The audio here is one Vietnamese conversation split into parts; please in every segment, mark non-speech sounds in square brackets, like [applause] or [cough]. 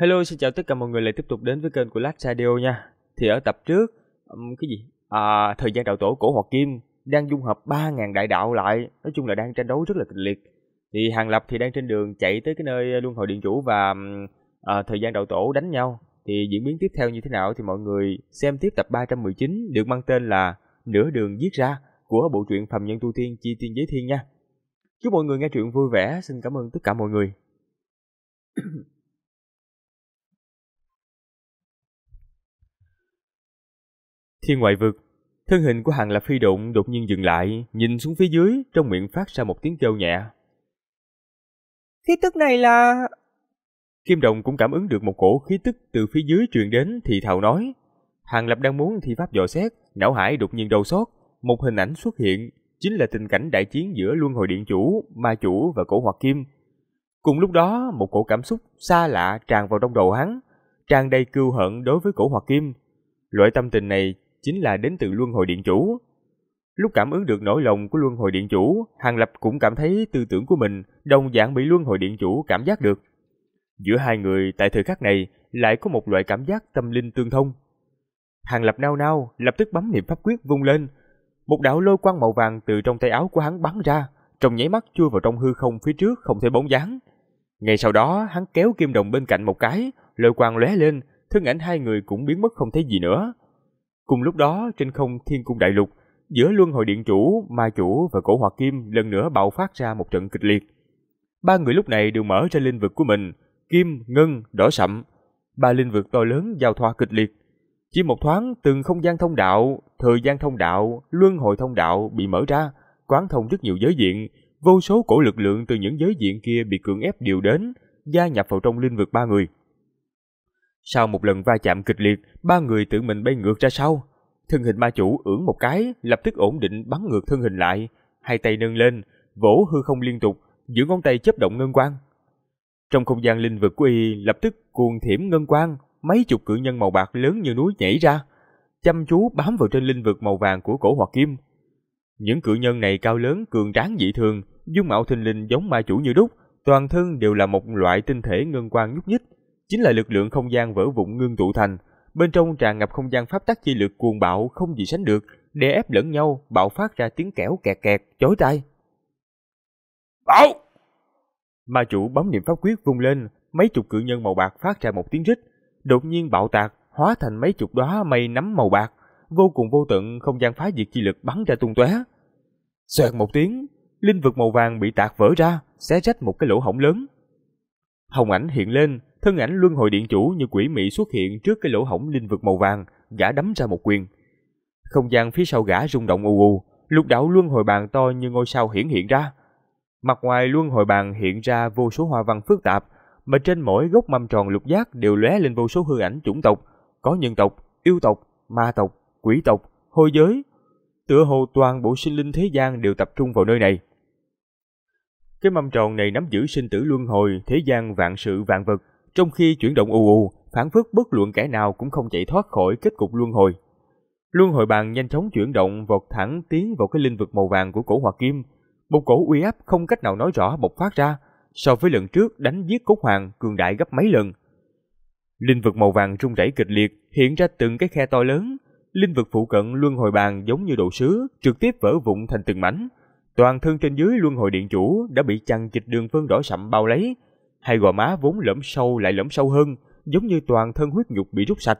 Hello, xin chào tất cả mọi người lại tiếp tục đến với kênh của Last Radio nha. Thì ở tập trước, um, cái gì? À, thời gian đạo tổ cổ hoặc kim đang dung hợp 3.000 đại đạo lại. Nói chung là đang tranh đấu rất là kịch liệt. Thì Hàng Lập thì đang trên đường chạy tới cái nơi ờ, luân hồi điện chủ và à, thời gian đạo tổ đánh nhau. Thì diễn biến tiếp theo như thế nào thì mọi người xem tiếp tập 319 được mang tên là Nửa đường giết ra của bộ truyện Phàm Nhân Tu thiên Chi Tiên Giới Thiên nha. Chúc mọi người nghe truyện vui vẻ. Xin cảm ơn tất cả mọi người. Thiên ngoại vực, thân hình của hàng lập phi đụng đột nhiên dừng lại, nhìn xuống phía dưới, trong miệng phát ra một tiếng kêu nhẹ. Khí tức này là... Kim Đồng cũng cảm ứng được một cổ khí tức từ phía dưới truyền đến thì thào nói. Hàng Lập đang muốn thi pháp dò xét, não hải đột nhiên đầu sót, một hình ảnh xuất hiện, chính là tình cảnh đại chiến giữa Luân Hồi Điện Chủ, Ma Chủ và Cổ Hoạt Kim. Cùng lúc đó, một cổ cảm xúc xa lạ tràn vào trong đầu hắn, tràn đầy cưu hận đối với Cổ Hoạt Kim. Loại tâm tình này chính là đến từ Luân Hồi Điện Chủ. Lúc cảm ứng được nỗi lòng của Luân Hồi Điện Chủ, Hàng Lập cũng cảm thấy tư tưởng của mình đồng dạng bị Luân Hồi Điện Chủ cảm giác được. Giữa hai người tại thời khắc này lại có một loại cảm giác tâm linh tương thông. Hàng Lập nao nao, lập tức bấm niệm pháp quyết vung lên. Một đạo lôi quang màu vàng từ trong tay áo của hắn bắn ra, trong nháy mắt chui vào trong hư không phía trước không thể bóng dáng. Ngay sau đó, hắn kéo kim đồng bên cạnh một cái, lôi quang lóe lên, thân ảnh hai người cũng biến mất không thấy gì nữa. Cùng lúc đó, trên không thiên cung đại lục, giữa luân hồi điện chủ, ma chủ và cổ hoạt kim lần nữa bạo phát ra một trận kịch liệt. Ba người lúc này đều mở ra linh vực của mình, kim, ngân, đỏ sậm. Ba linh vực to lớn giao thoa kịch liệt. Chỉ một thoáng, từng không gian thông đạo, thời gian thông đạo, luân hồi thông đạo bị mở ra, quán thông rất nhiều giới diện, vô số cổ lực lượng từ những giới diện kia bị cưỡng ép điều đến, gia nhập vào trong linh vực ba người. Sau một lần va chạm kịch liệt, ba người tự mình bay ngược ra sau. Thân hình ma chủ ưỡn một cái, lập tức ổn định bắn ngược thân hình lại, hai tay nâng lên, vỗ hư không liên tục, giữa ngón tay chấp động ngân quang. Trong không gian linh vực của y lập tức cuồng thiểm ngân quang, mấy chục cự nhân màu bạc lớn như núi nhảy ra, chăm chú bám vào trên linh vực màu vàng của cổ hoặc kim. Những cự nhân này cao lớn cường tráng dị thường, dung mạo thình lình giống ma chủ như đúc, toàn thân đều là một loại tinh thể ngân quang nhúc nhích, chính là lực lượng không gian vỡ vụn ngưng tụ thành, bên trong tràn ngập không gian pháp tắc chi lực cuồng bạo không gì sánh được, đè ép lẫn nhau, bạo phát ra tiếng kẽo kẹt kẹt, chói tai. Bạo! Ma chủ bấm niệm pháp quyết vung lên, mấy chục cự nhân màu bạc phát ra một tiếng rít, đột nhiên bạo tạc, hóa thành mấy chục đóa mây nắm màu bạc, vô cùng vô tận không gian phá diệt chi lực bắn ra tung tóe. Xoẹt một tiếng, linh vực màu vàng bị tạc vỡ ra, xé rách một cái lỗ hổng lớn. Hồng ảnh hiện lên, thân ảnh luân hồi điện chủ như quỷ mị xuất hiện trước cái lỗ hổng linh vực màu vàng, gã đấm ra một quyền. Không gian phía sau gã rung động u u lục đảo luân hồi bàn to như ngôi sao hiển hiện ra. Mặt ngoài luân hồi bàn hiện ra vô số hoa văn phức tạp, mà trên mỗi gốc mâm tròn lục giác đều lóe lên vô số hư ảnh chủng tộc, có nhân tộc, yêu tộc, ma tộc, quỷ tộc, hôi giới. Tựa hồ toàn bộ sinh linh thế gian đều tập trung vào nơi này. Cái mâm tròn này nắm giữ sinh tử luân hồi, thế gian vạn sự vạn vật, trong khi chuyển động ù ù, phản phất bất luận kẻ nào cũng không chạy thoát khỏi kết cục luân hồi. Luân hồi bàn nhanh chóng chuyển động vọt thẳng tiến vào cái linh vực màu vàng của cổ Hoa Kim. Một cổ uy áp không cách nào nói rõ bộc phát ra, so với lần trước đánh giết cốt hoàng cường đại gấp mấy lần. Linh vực màu vàng rung rẩy kịch liệt, hiện ra từng cái khe to lớn. Linh vực phụ cận luân hồi bàn giống như đồ sứ, trực tiếp vỡ vụn thành từng mảnh. Toàn thân trên dưới luân hồi điện chủ đã bị chằng chịch đường phân đỏ sậm bao lấy, hai gò má vốn lõm sâu lại lõm sâu hơn, giống như toàn thân huyết nhục bị rút sạch.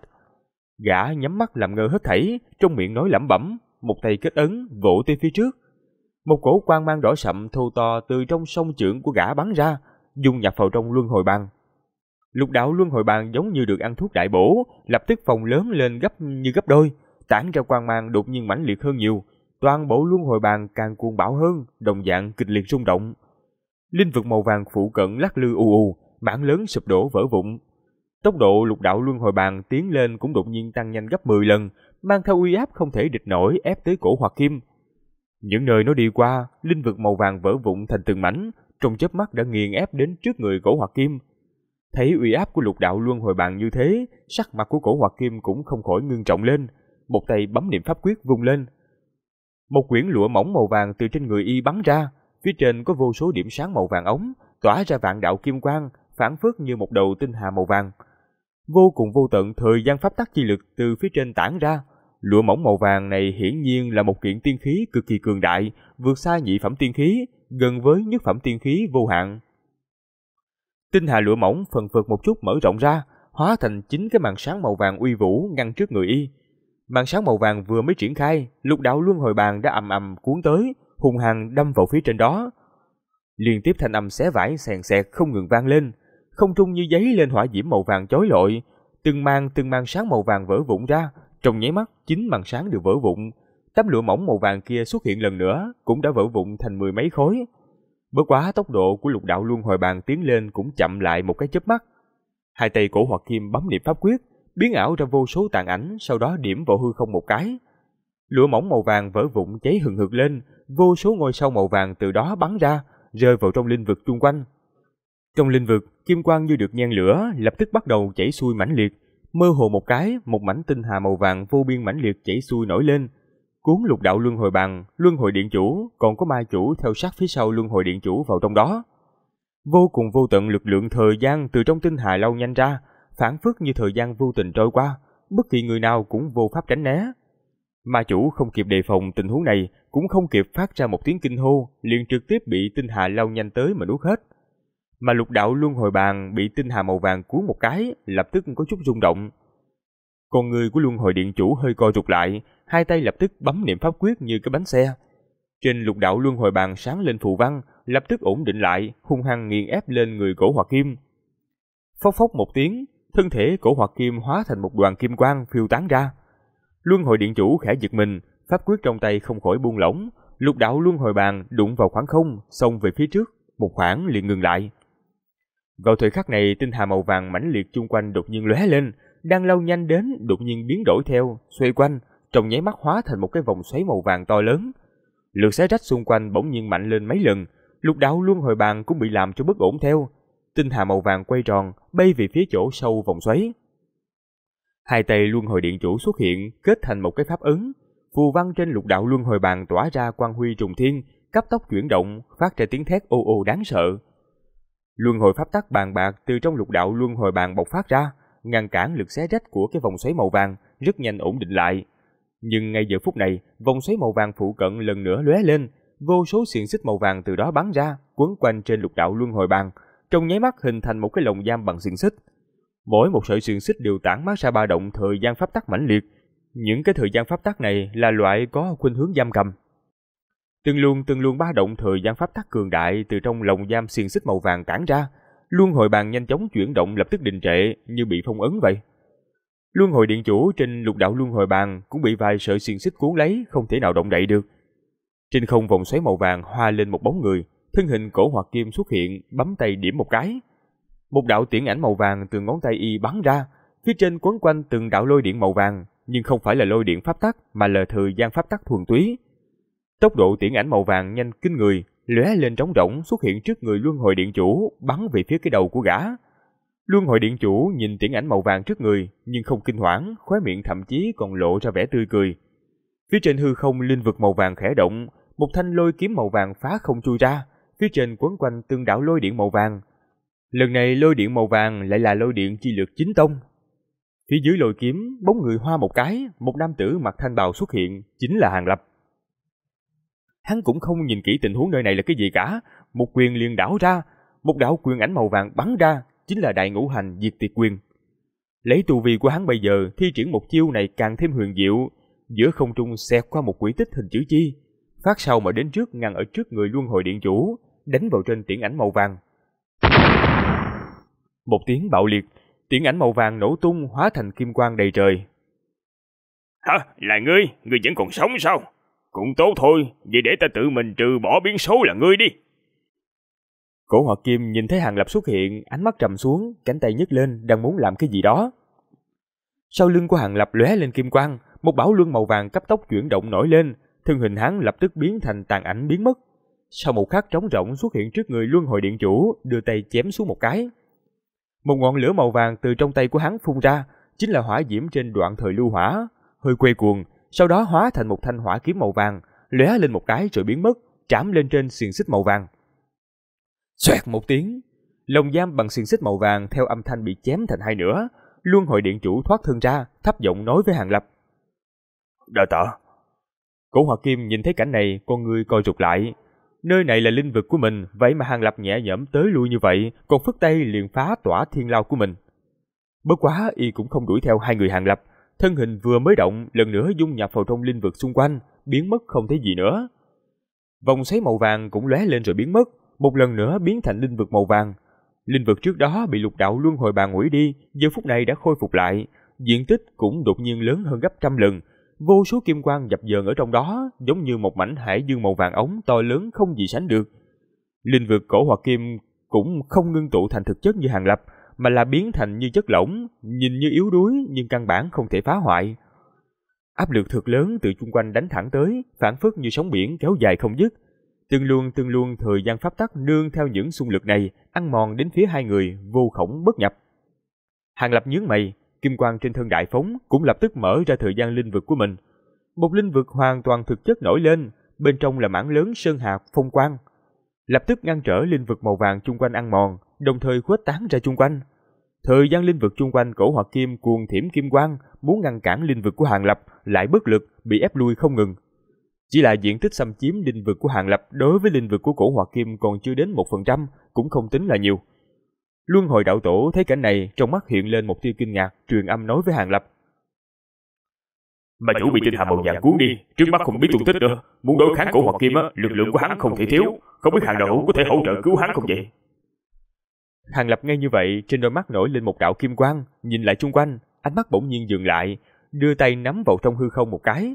Gã nhắm mắt làm ngơ hết thảy, trong miệng nói lẩm bẩm, một tay kết ấn vỗ tới phía trước. Một cổ quang mang đỏ sậm thô to từ trong sông trưởng của gã bắn ra, dung nhập vào trong luân hồi bàn. Lục đạo luân hồi bàn giống như được ăn thuốc đại bổ, lập tức phòng lớn lên gấp như gấp đôi, tản ra quang mang đột nhiên mãnh liệt hơn nhiều, toàn bộ luân hồi bàn càng cuồng bão hơn, đồng dạng kịch liệt rung động. Linh vực màu vàng phụ cận lắc lư u u, mảng lớn sụp đổ vỡ vụn. Tốc độ lục đạo luân hồi bàn tiến lên cũng đột nhiên tăng nhanh gấp 10 lần, mang theo uy áp không thể địch nổi ép tới cổ Hoặc Kim. Những nơi nó đi qua, linh vực màu vàng vỡ vụn thành từng mảnh, trong chớp mắt đã nghiền ép đến trước người cổ Hoặc Kim. Thấy uy áp của lục đạo luân hồi bàn như thế, sắc mặt của cổ Hoặc Kim cũng không khỏi ngưng trọng lên, một tay bấm niệm pháp quyết vung lên. Một quyển lụa mỏng màu vàng từ trên người y bắn ra, Phía trên có vô số điểm sáng màu vàng ống, tỏa ra vạn đạo kim quang, phản phất như một đầu tinh hà màu vàng. Vô cùng vô tận thời gian pháp tắc chi lực từ phía trên tản ra. Lụa mỏng màu vàng này hiển nhiên là một kiện tiên khí cực kỳ cường đại, vượt xa nhị phẩm tiên khí, gần với nhất phẩm tiên khí vô hạn. Tinh hà lụa mỏng phần phật một chút mở rộng ra, hóa thành chính cái màn sáng màu vàng uy vũ ngăn trước người y. Màn sáng màu vàng vừa mới triển khai, lục đạo luân hồi bàn đã ầm ầm cuốn tới, hung hăng đâm vào phía trên đó. Liên tiếp thanh âm xé vải sèn sẹt không ngừng vang lên, không trung như giấy lên hỏa diễm màu vàng chói lọi, từng mang từng mang sáng màu vàng vỡ vụn ra, trong nháy mắt chín màn sáng đều vỡ vụn, tấm lụa mỏng màu vàng kia xuất hiện lần nữa cũng đã vỡ vụn thành mười mấy khối. Bất quá tốc độ của lục đạo luân hồi bàn tiến lên cũng chậm lại một cái chớp mắt. Hai tay cổ hoặc kim bấm niệm pháp quyết, biến ảo ra vô số tàn ảnh, sau đó điểm vào hư không một cái. Lửa mỏng màu vàng vỡ vụn cháy hừng hực lên, vô số ngôi sao màu vàng từ đó bắn ra, rơi vào trong linh vực chung quanh. Trong linh vực, kim quang như được nhen lửa, lập tức bắt đầu chảy xuôi mãnh liệt. Mơ hồ một cái, một mảnh tinh hà màu vàng vô biên mãnh liệt chảy xuôi nổi lên. Cuốn lục đạo luân hồi bàn, luân hồi điện chủ, còn có ma chủ theo sát phía sau luân hồi điện chủ vào trong đó. Vô cùng vô tận lực lượng thời gian từ trong tinh hà lao nhanh ra, phản phất như thời gian vô tình trôi qua, bất kỳ người nào cũng vô pháp tránh né. Ma chủ không kịp đề phòng tình huống này, cũng không kịp phát ra một tiếng kinh hô, liền trực tiếp bị tinh hà lao nhanh tới mà nuốt hết. Mà lục đạo luân hồi bàn bị tinh hà màu vàng cuốn một cái, lập tức có chút rung động. Con người của luân hồi điện chủ hơi co rụt lại, hai tay lập tức bấm niệm pháp quyết như cái bánh xe. Trên lục đạo luân hồi bàn sáng lên phù văn, lập tức ổn định lại, hung hăng nghiền ép lên người cổ hoặc kim. Phốc phốc một tiếng, thân thể cổ hoặc kim hóa thành một đoàn kim quang phiêu tán ra Luân hồi điện chủ khẽ giật mình, pháp quyết trong tay không khỏi buông lỏng, lục đạo luân hồi bàn đụng vào khoảng không, xông về phía trước, một khoảng liền ngừng lại. Vào thời khắc này, tinh hà màu vàng mãnh liệt chung quanh đột nhiên lóe lên, đang lao nhanh đến đột nhiên biến đổi theo, xoay quanh, trong nháy mắt hóa thành một cái vòng xoáy màu vàng to lớn. lực xé rách xung quanh bỗng nhiên mạnh lên mấy lần, lục đạo luân hồi bàn cũng bị làm cho bất ổn theo. Tinh hà màu vàng quay tròn, bay về phía chỗ sâu vòng xoáy. Hai tay luân hồi điện chủ xuất hiện, kết thành một cái pháp ứng Phù văn trên lục đạo luân hồi bàn tỏa ra quang huy trùng thiên, cấp tốc chuyển động, phát ra tiếng thét ô ô đáng sợ. Luân hồi pháp tắc bàn bạc từ trong lục đạo luân hồi bàn bộc phát ra, ngăn cản lực xé rách của cái vòng xoáy màu vàng, rất nhanh ổn định lại. Nhưng ngay giờ phút này, vòng xoáy màu vàng phụ cận lần nữa lóe lên, vô số xiềng xích màu vàng từ đó bắn ra, quấn quanh trên lục đạo luân hồi bàn, trong nháy mắt hình thành một cái lồng giam bằng xiềng xích. Mỗi một sợi xiềng xích đều tản mát ra ba động thời gian pháp tắc mãnh liệt. Những cái thời gian pháp tắc này là loại có khuynh hướng giam cầm. Từng luồng từng luồng ba động thời gian pháp tắc cường đại từ trong lồng giam xiềng xích màu vàng tản ra, luân hồi bàn nhanh chóng chuyển động lập tức đình trệ như bị phong ấn vậy. Luân hồi điện chủ trên lục đạo luân hồi bàn cũng bị vài sợi xiềng xích cuốn lấy không thể nào động đậy được. Trên không vòng xoáy màu vàng hoa lên một bóng người, thân hình cổ hoặc kim xuất hiện, bấm tay điểm một cái, một đạo tiễn ảnh màu vàng từ ngón tay y bắn ra, phía trên quấn quanh từng đạo lôi điện màu vàng, nhưng không phải là lôi điện pháp tắc mà là thời gian pháp tắc thuần túy. Tốc độ tiễn ảnh màu vàng nhanh kinh người, lóe lên trống rỗng xuất hiện trước người luân hồi điện chủ, bắn về phía cái đầu của gã. Luân hồi điện chủ nhìn tiễn ảnh màu vàng trước người, nhưng không kinh hoảng, khóe miệng thậm chí còn lộ ra vẻ tươi cười. Phía trên hư không linh vực màu vàng khẽ động, một thanh lôi kiếm màu vàng phá không chui ra, phía trên quấn quanh từng đạo lôi điện màu vàng, Lần này lôi điện màu vàng lại là lôi điện chi lực chính tông. Phía dưới lôi kiếm, bóng người hoa một cái, một nam tử mặc thanh bào xuất hiện, chính là Hàng Lập. Hắn cũng không nhìn kỹ tình huống nơi này là cái gì cả, một quyền liền đảo ra, một đạo quyền ảnh màu vàng bắn ra, chính là đại ngũ hành diệt tiệt quyền. Lấy tu vi của hắn bây giờ, thi triển một chiêu này càng thêm huyền diệu, giữa không trung xẹt qua một quỹ tích hình chữ chi, phát sau mà đến trước ngăn ở trước người luân hồi điện chủ, đánh vào trên tiễn ảnh màu vàng. Một tiếng bạo liệt, tiếng ảnh màu vàng nổ tung hóa thành kim quang đầy trời. Hả? Là ngươi? Ngươi vẫn còn sống sao? Cũng tốt thôi, vậy để ta tự mình trừ bỏ biến số là ngươi đi. Cổ họ kim nhìn thấy hàng lập xuất hiện, ánh mắt trầm xuống, cánh tay nhấc lên, đang muốn làm cái gì đó. Sau lưng của hàng lập lóe lên kim quang, một bảo luân màu vàng cấp tốc chuyển động nổi lên, thân hình hắn lập tức biến thành tàn ảnh biến mất. Sau một khắc trống rỗng xuất hiện trước người luân hồi điện chủ, đưa tay chém xuống một cái. Một ngọn lửa màu vàng từ trong tay của hắn phun ra, chính là hỏa diễm trên đoạn thời lưu hỏa, hơi quay cuồng, sau đó hóa thành một thanh hỏa kiếm màu vàng, lóe lên một cái rồi biến mất, chạm lên trên xiềng xích màu vàng. Xoẹt một tiếng, lồng giam bằng xiềng xích màu vàng theo âm thanh bị chém thành hai nửa, luân hồi điện chủ thoát thân ra, thấp giọng nói với Hàng Lập. Đa tạ. Cổ hỏa Kim nhìn thấy cảnh này, con người coi rụt lại, nơi này là linh vực của mình, vậy mà Hàng Lập nhẹ nhõm tới lui như vậy, còn phất tay liền phá tỏa thiên lao của mình. Bất quá y cũng không đuổi theo hai người Hàng Lập, thân hình vừa mới động, lần nữa dung nhập vào trong linh vực xung quanh, biến mất không thấy gì nữa. Vòng xoáy màu vàng cũng lóe lên rồi biến mất, một lần nữa biến thành linh vực màu vàng. Linh vực trước đó bị lục đạo luân hồi bàn hủy đi, giờ phút này đã khôi phục lại, diện tích cũng đột nhiên lớn hơn gấp trăm lần, vô số kim quang dập dờn ở trong đó, giống như một mảnh hải dương màu vàng ống to lớn không gì sánh được. Linh vực cổ hoặc kim cũng không ngưng tụ thành thực chất như hàng lập, mà là biến thành như chất lỏng, nhìn như yếu đuối nhưng căn bản không thể phá hoại. Áp lực thực lớn từ chung quanh đánh thẳng tới, phản phất như sóng biển kéo dài không dứt. Tương luôn tương luôn thời gian pháp tắc nương theo những xung lực này, ăn mòn đến phía hai người, vô khổng bất nhập. Hàng lập nhướng mày, kim quang trên thân đại phóng cũng lập tức mở ra thời gian linh vực của mình. Một linh vực hoàn toàn thực chất nổi lên, bên trong là mảng lớn sơn hạt phong quang. Lập tức ngăn trở linh vực màu vàng chung quanh ăn mòn, đồng thời khuếch tán ra chung quanh. Thời gian linh vực chung quanh cổ hoặc kim cuồng thiểm kim quang, muốn ngăn cản linh vực của Hàng Lập lại bất lực, bị ép lui không ngừng. Chỉ là diện tích xâm chiếm linh vực của Hàng Lập đối với linh vực của cổ hoặc kim còn chưa đến 1%, cũng không tính là nhiều. Luân hồi đạo tổ thấy cảnh này trong mắt hiện lên một tia kinh ngạc, truyền âm nói với Hàng Lập. Mà chủ bị tinh hà màu vàng cuốn đi, trước mắt không biết tung tích nữa. Muốn đối kháng cổ hoặc kim á, lực lượng của hắn không thể thiếu. Không biết hàng đạo có thể hỗ trợ cứu hắn không vậy? Hàng Lập ngay như vậy, trên đôi mắt nổi lên một đạo kim quang, nhìn lại chung quanh, ánh mắt bỗng nhiên dừng lại, đưa tay nắm vào trong hư không một cái.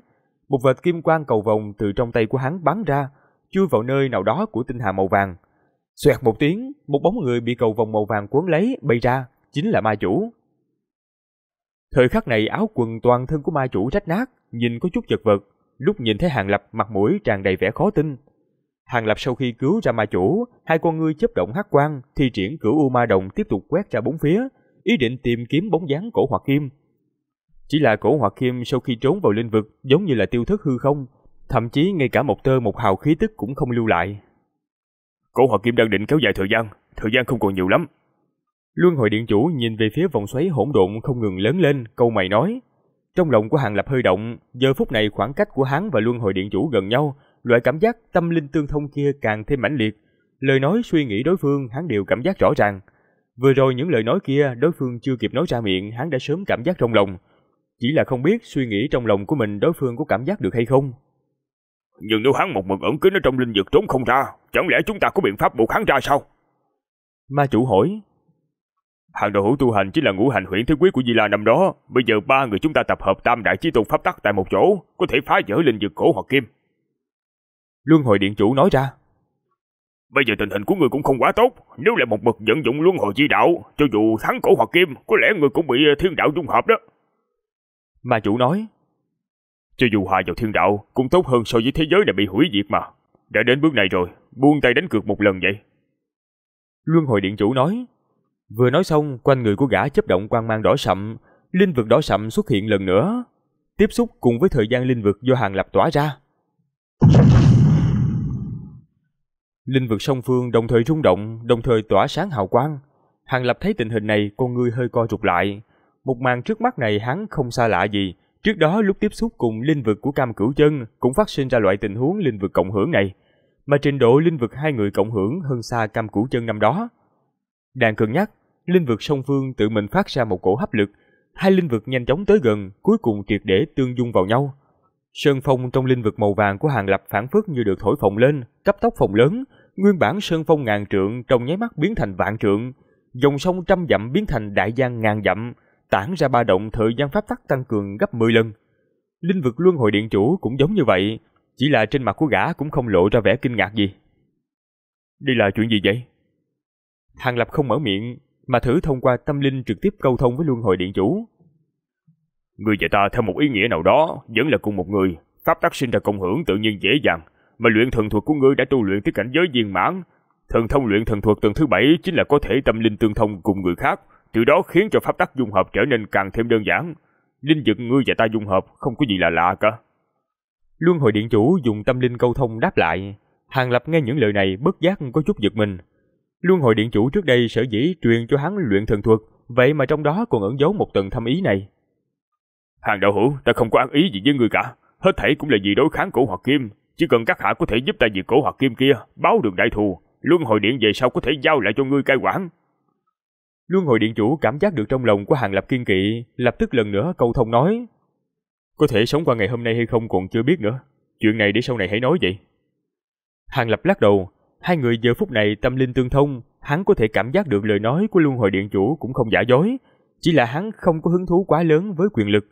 Một vệt kim quang cầu vòng từ trong tay của hắn bắn ra, chui vào nơi nào đó của tinh hà màu vàng. Xoẹt một tiếng, một bóng người bị cầu vòng màu vàng cuốn lấy bay ra, chính là ma chủ. Thời khắc này áo quần toàn thân của ma chủ rách nát, nhìn có chút chật vật, lúc nhìn thấy Hàng Lập mặt mũi tràn đầy vẻ khó tin. Hàng Lập sau khi cứu ra ma chủ, hai con ngươi chớp động hắc quang, thi triển cửu u ma động tiếp tục quét ra bốn phía, ý định tìm kiếm bóng dáng cổ hoặc kim. Chỉ là cổ hoặc kim sau khi trốn vào linh vực giống như là tiêu thất hư không, thậm chí ngay cả một tơ một hào khí tức cũng không lưu lại. Cổ họ kim đang định kéo dài thời gian, thời gian không còn nhiều lắm. Luân hồi điện chủ nhìn về phía vòng xoáy hỗn độn không ngừng lớn lên, câu mày nói. Trong lòng của Hàng Lập hơi động, giờ phút này khoảng cách của hắn và luân hồi điện chủ gần nhau, loại cảm giác tâm linh tương thông kia càng thêm mãnh liệt. Lời nói suy nghĩ đối phương hắn đều cảm giác rõ ràng. Vừa rồi những lời nói kia đối phương chưa kịp nói ra miệng hắn đã sớm cảm giác trong lòng. Chỉ là không biết suy nghĩ trong lòng của mình đối phương có cảm giác được hay không. Nhưng nếu hắn một mực ẩn kín ở trong linh vực trốn không ra, chẳng lẽ chúng ta có biện pháp buộc hắn ra sao? Ma chủ hỏi. Hàng đầu hữu tu hành chính là ngũ hành huyện thứ quyết của Di La năm đó. Bây giờ ba người chúng ta tập hợp tam đại chi tôn pháp tắc tại một chỗ, có thể phá vỡ linh vực cổ hoặc kim. Luân hồi điện chủ nói ra. Bây giờ tình hình của người cũng không quá tốt, nếu lại một mực vận dụng luân hồi chi đạo, cho dù thắng cổ hoặc kim, có lẽ người cũng bị thiên đạo dung hợp đó. Ma chủ nói. Cho dù hòa vào thiên đạo cũng tốt hơn so với thế giới này bị hủy diệt mà. Đã đến bước này rồi, buông tay đánh cược một lần vậy. Luân hồi điện chủ nói. Vừa nói xong, quanh người của gã chấp động quang mang đỏ sậm, linh vực đỏ sậm xuất hiện lần nữa, tiếp xúc cùng với thời gian linh vực do hàng lập tỏa ra. Linh vực song phương đồng thời rung động, đồng thời tỏa sáng hào quang. Hàng lập thấy tình hình này, con người hơi co rụt lại. Một màn trước mắt này hắn không xa lạ gì, Trước đó lúc tiếp xúc cùng linh vực của Cam Cửu Chân cũng phát sinh ra loại tình huống linh vực cộng hưởng này, mà trình độ linh vực hai người cộng hưởng hơn xa Cam Cửu Chân năm đó. Đang cân nhắc, linh vực song phương tự mình phát ra một cổ hấp lực, hai linh vực nhanh chóng tới gần, cuối cùng triệt để tương dung vào nhau. Sơn phong trong linh vực màu vàng của Hàng Lập phản phất như được thổi phồng lên, cấp tốc phồng lớn, nguyên bản sơn phong ngàn trượng trong nháy mắt biến thành vạn trượng, dòng sông trăm dặm biến thành đại giang ngàn dặm, tản ra ba động thời gian pháp tắc tăng cường gấp 10 lần. Linh vực luân hồi điện chủ cũng giống như vậy, chỉ là trên mặt của gã cũng không lộ ra vẻ kinh ngạc gì. Đây là chuyện gì vậy? Hàng Lập không mở miệng, mà thử thông qua tâm linh trực tiếp câu thông với luân hồi điện chủ. Người và ta theo một ý nghĩa nào đó vẫn là cùng một người, pháp tắc sinh ra cộng hưởng tự nhiên dễ dàng, mà luyện thần thuật của ngươi đã tu luyện tới cảnh giới viên mãn, thần thông luyện thần thuật tầng thứ bảy chính là có thể tâm linh tương thông cùng người khác, từ đó khiến cho pháp tắc dung hợp trở nên càng thêm đơn giản. Linh dực ngươi và ta dung hợp không có gì là lạ cả. Luân hồi điện chủ dùng tâm linh câu thông đáp lại. Hàng Lập nghe những lời này bất giác có chút giật mình. Luân hồi điện chủ trước đây sở dĩ truyền cho hắn luyện thần thuật, vậy mà trong đó còn ẩn giấu một tầng thâm ý này. Hàng đạo hữu, ta không có ác ý gì với ngươi cả, hết thảy cũng là vì đối kháng cổ hoặc kim, chỉ cần các hạ có thể giúp ta diệt cổ hoặc kim kia, báo được đại thù, luân hồi điện về sau có thể giao lại cho ngươi cai quản, Luân hồi điện chủ cảm giác được trong lòng của Hàng Lập kiên kỵ, lập tức lần nữa câu thông nói. Có thể sống qua ngày hôm nay hay không còn chưa biết nữa, chuyện này để sau này hãy nói vậy. Hàng Lập lắc đầu, hai người giờ phút này tâm linh tương thông, hắn có thể cảm giác được lời nói của Luân hồi điện chủ cũng không giả dối, chỉ là hắn không có hứng thú quá lớn với quyền lực.